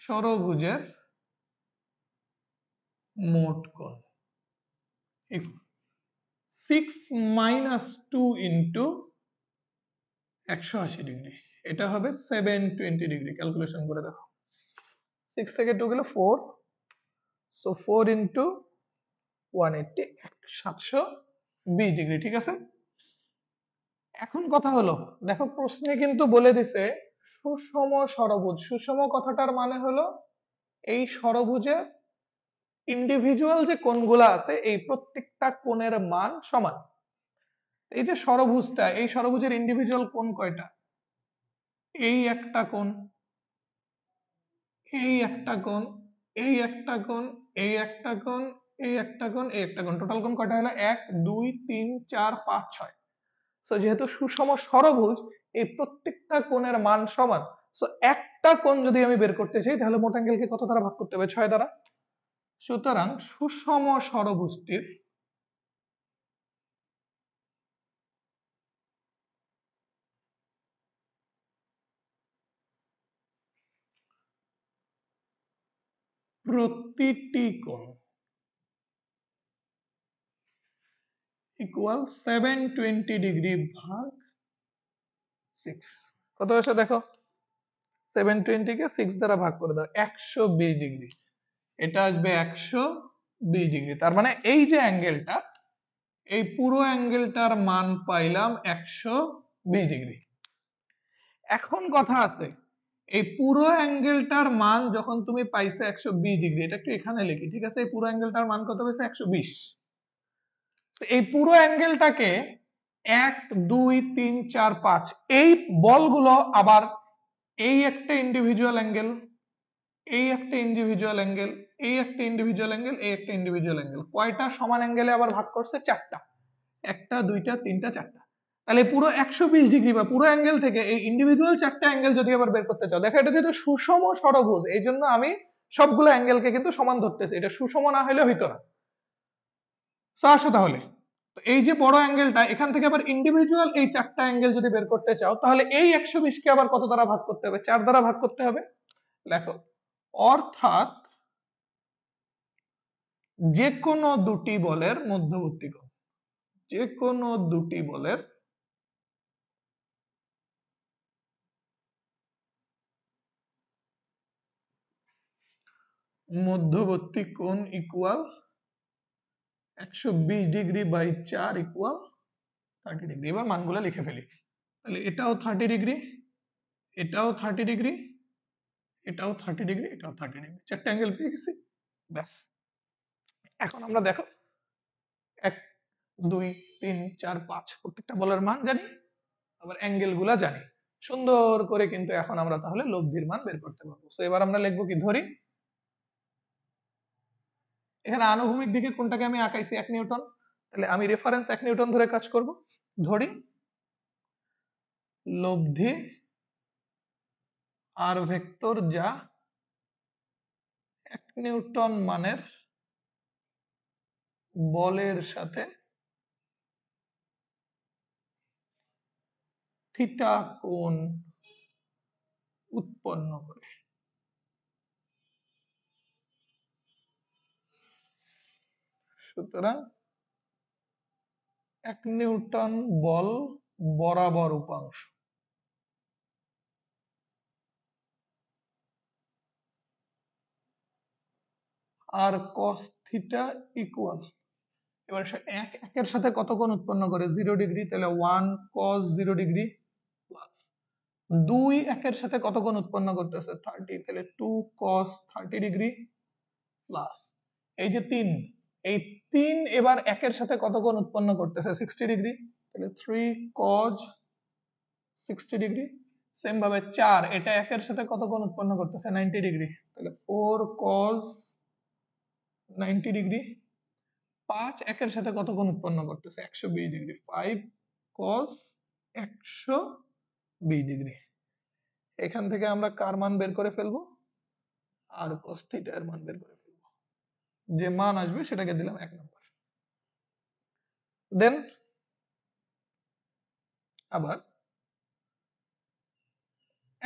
ষড়ভুজের মোট কোণ সিক্স মাইনাস টু ইন্টু একশো আশি ডিগ্রি এটা হবে সেভেন টোয়েন্টি ডিগ্রি ক্যালকুলেশন করে দেখো সিক্স থেকে টু গেলে four so four into one eighty সাতশো বিশ ডিগ্রি ঠিক আছে এখন কথা হলো দেখো প্রশ্নে কিন্তু বলে দিছে সুষম সরবুজ সুষম কথাটার মানে হলো এই ষড়ভুজে ইন্ডিভিজুয়াল যে কোনগুলো আছে এই প্রত্যেকটা কোণের মান সমান এই যে সরভুজটা এই সরভুজের ইন্ডিভিজুয়াল কোন কয়টা এই একটা কোন এই একটা কোন এই একটা কোন এই একটা কোন এই একটা কোন এই একটা কোণ টোটাল কোন কয়টা হলো এক দুই তিন চার পাঁচ ছয় সো যেহেতু সুষম সরভুজ এই প্রত্যেকটা কোণের মান সমান সো একটা কোণ যদি আমি বের করতে চাই তাহলে মোট অ্যাঙ্গেলকে কত দ্বারা ভাগ করতে হবে ছয় দ্বারা সুতরাং সুষম সরভুজটির প্রতিটি কোণ ইকুয়াল সেভেন টোয়েন্টি ডিগ্রি ভাগ সিক্স কত দেখো সেভেন টোয়েন্টিকে সিক্স দ্বারা ভাগ করে দাও একশো ডিগ্রি এটা আসবে একশো ডিগ্রি তার মানে এই যে অ্যাঙ্গেলটা এই পুরো অ্যাঙ্গেলটার মান পাইলাম একশো বিশ ডিগ্রি এখন কথা আছে এই পুরো অ্যাঙ্গেলটার মান যখন তুমি পাইছো একশো বিশ ডিগ্রি এটা একটু এখানে লিখি ঠিক আছে এই পুরো অ্যাঙ্গেলটার মান কত হয়েছে একশো বিশ এই পুরো অ্যাঙ্গেলটাকে এক দুই তিন চার পাঁচ এই বলগুলো আবার এই একটা ইন্ডিভিজুয়াল অ্যাঙ্গেল এই একটা ইন্ডিভিজুয়াল অ্যাঙ্গেল এই একটা ইন্ডিভিজুয়াল অ্যাঙ্গেল এই একটা ইন্ডিভিজুয়াল অ্যাঙ্গেল কয়টা সমান অ্যাঙ্গেলে আবার ভাগ করছে চারটা একটা দুইটা তিনটা চারটা তাহলে পুরো একশো বিশ ডিগ্রি বা পুরো অ্যাঙ্গেল থেকে এই ইন্ডিভিজুয়াল চারটা অ্যাঙ্গেল যদি আবার বের করতে চাও দেখো এটা যেহেতু সুষম সরভুজ এই জন্য আমি সবগুলো অ্যাঙ্গেলকে কিন্তু সমান ধরতেছি এটা সুষম না হলে হইতো না সো আসো তাহলে এই যে বড় অ্যাঙ্গেলটা এখান থেকে আবার ইন্ডিভিজুয়াল এই চারটা অ্যাঙ্গেল যদি বের করতে চাও তাহলে এই একশো বিশকে আবার কত দ্বারা ভাগ করতে হবে চার দ্বারা ভাগ করতে হবে দেখো অর্থাৎ যে কোনো দুটি বলের মধ্যবর্তী কোণ যে কোনো দুটি বলের মধ্যবর্তী কোণ ইকুয়াল একশো বিশ ডিগ্রি বাই চার ইকুয়াল থার্টি ডিগ্রি এবার মানগুলো লিখে ফেলি তাহলে এটাও থার্টি ডিগ্রি এটাও থার্টি ডিগ্রি এটাও থার্টি ডিগ্রি এটাও থার্টি ডিগ্রি চারটি অ্যাঙ্গেল পেয়ে গেছি ব্যাস এখন আমরা দেখো এক দুই তিন চার পাঁচ প্রত্যেকটা বলের মান জানি আবার অ্যাঙ্গেল গুলা জানি সুন্দর করে কিন্তু এখন আমরা তাহলে লব্ধির মান বের করতে পারবো তো এবার আমরা লিখবো কি ধরি এখানে আনুভূমিক দিকে কোনটাকে আমি আঁকাইছি এক নিউটন তাহলে আমি রেফারেন্স এক নিউটন ধরে কাজ করব ধরি লব্ধি আর ভেক্টর যা এক নিউটন মানের বলের সাথে থিটা কোন উৎপন্ন করে সুতরাং এক নিউটন বল বরাবর উপাংশ আর কস থিটা ইকুয়াল এবার এক একের সাথে কত কোণ উৎপন্ন করে জিরো ডিগ্রি তাহলে one cos zero degree plus দুই একের সাথে কত কোণ উৎপন্ন করতেছে থার্টি তাহলে two cos thirty degree plus এই যে তিন এই তিন এবার একের সাথে কত কোণ উৎপন্ন করতেছে সিক্সটি ডিগ্রি তাহলে three cos sixty degree same ভাবে চার এটা একের সাথে কত কোণ উৎপন্ন করতেছে নাইনটি ডিগ্রি তাহলে ফোর কজ নাইনটি ডিগ্রি পাঁচ একের সাথে কত কোণ উৎপন্ন করতেছে একশো বিশ ডিগ্রি ফাইভ কজ একশো বিশ ডিগ্রি এখান থেকে আমরা কার মান বের করে ফেলবো আর কস থিটা এর মান বের করে যে মান আসবে সেটাকে দিলাম এক নম্বর দেন আবার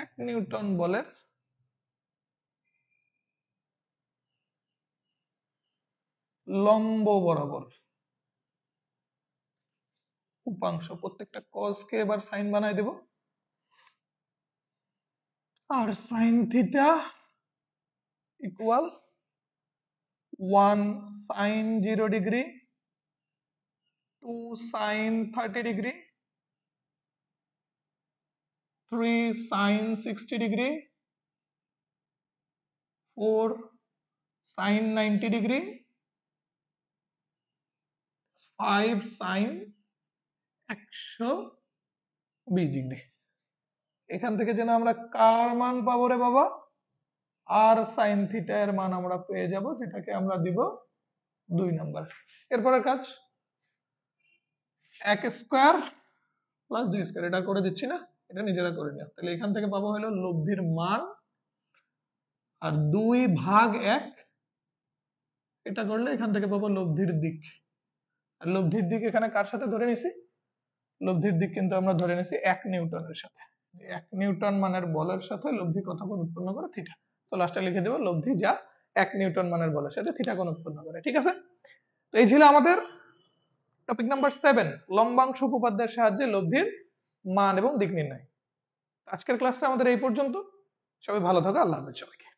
এক নিউটন বলের লম্ব বরাবর উপাংশ প্রত্যেকটা কজ কে এবার সাইন বানাই দেব আর sine theta equal one sine zero degree two sine thirty degree three sine sixty degree four sine ninety degree five sine एक्श বিশ ডিগ্রি এখান থেকে যেন আমরা কার মান পাবো রে বাবা আর সাইন থিটা এর মান আমরা পেয়ে যাব যেটাকে আমরা দিব দুই নাম্বার এরপরের কাজ এক স্কোয়ার প্লাস দুই স্কোয়ার এটা করে দিচ্ছি না এটা নিজেরা করে নিও তাহলে এখান থেকে পাবো হলো লব্ধির মান আর দুই ভাগ এক এটা করলে এখান থেকে পাবো লব্ধির দিক আর লব্ধির দিক এখানে কার সাথে ধরে নিছি লব্ধির দিক কিন্তু আমরা ধরে নিছি এক নিউটনের সাথে এক নিউটন মানের বলের সাথে লব্ধি কথা উৎপন্ন করে থিটা তো লাস্টে লিখে দেবো লব্ধি যা এক নিউটন মানের বলে সেটা থিটা কোণ উৎপন্ন করে ঠিক আছে তো এই ছিল আমাদের টপিক নাম্বার সেভেন লম্বাংশ উপপাদ্যের সাহায্যে লব্ধির মান এবং দিক নির্ণয় আজকের ক্লাসটা আমাদের এই পর্যন্ত সবাই ভালো থাকো আল্লাহ হাফেজ সবাইকে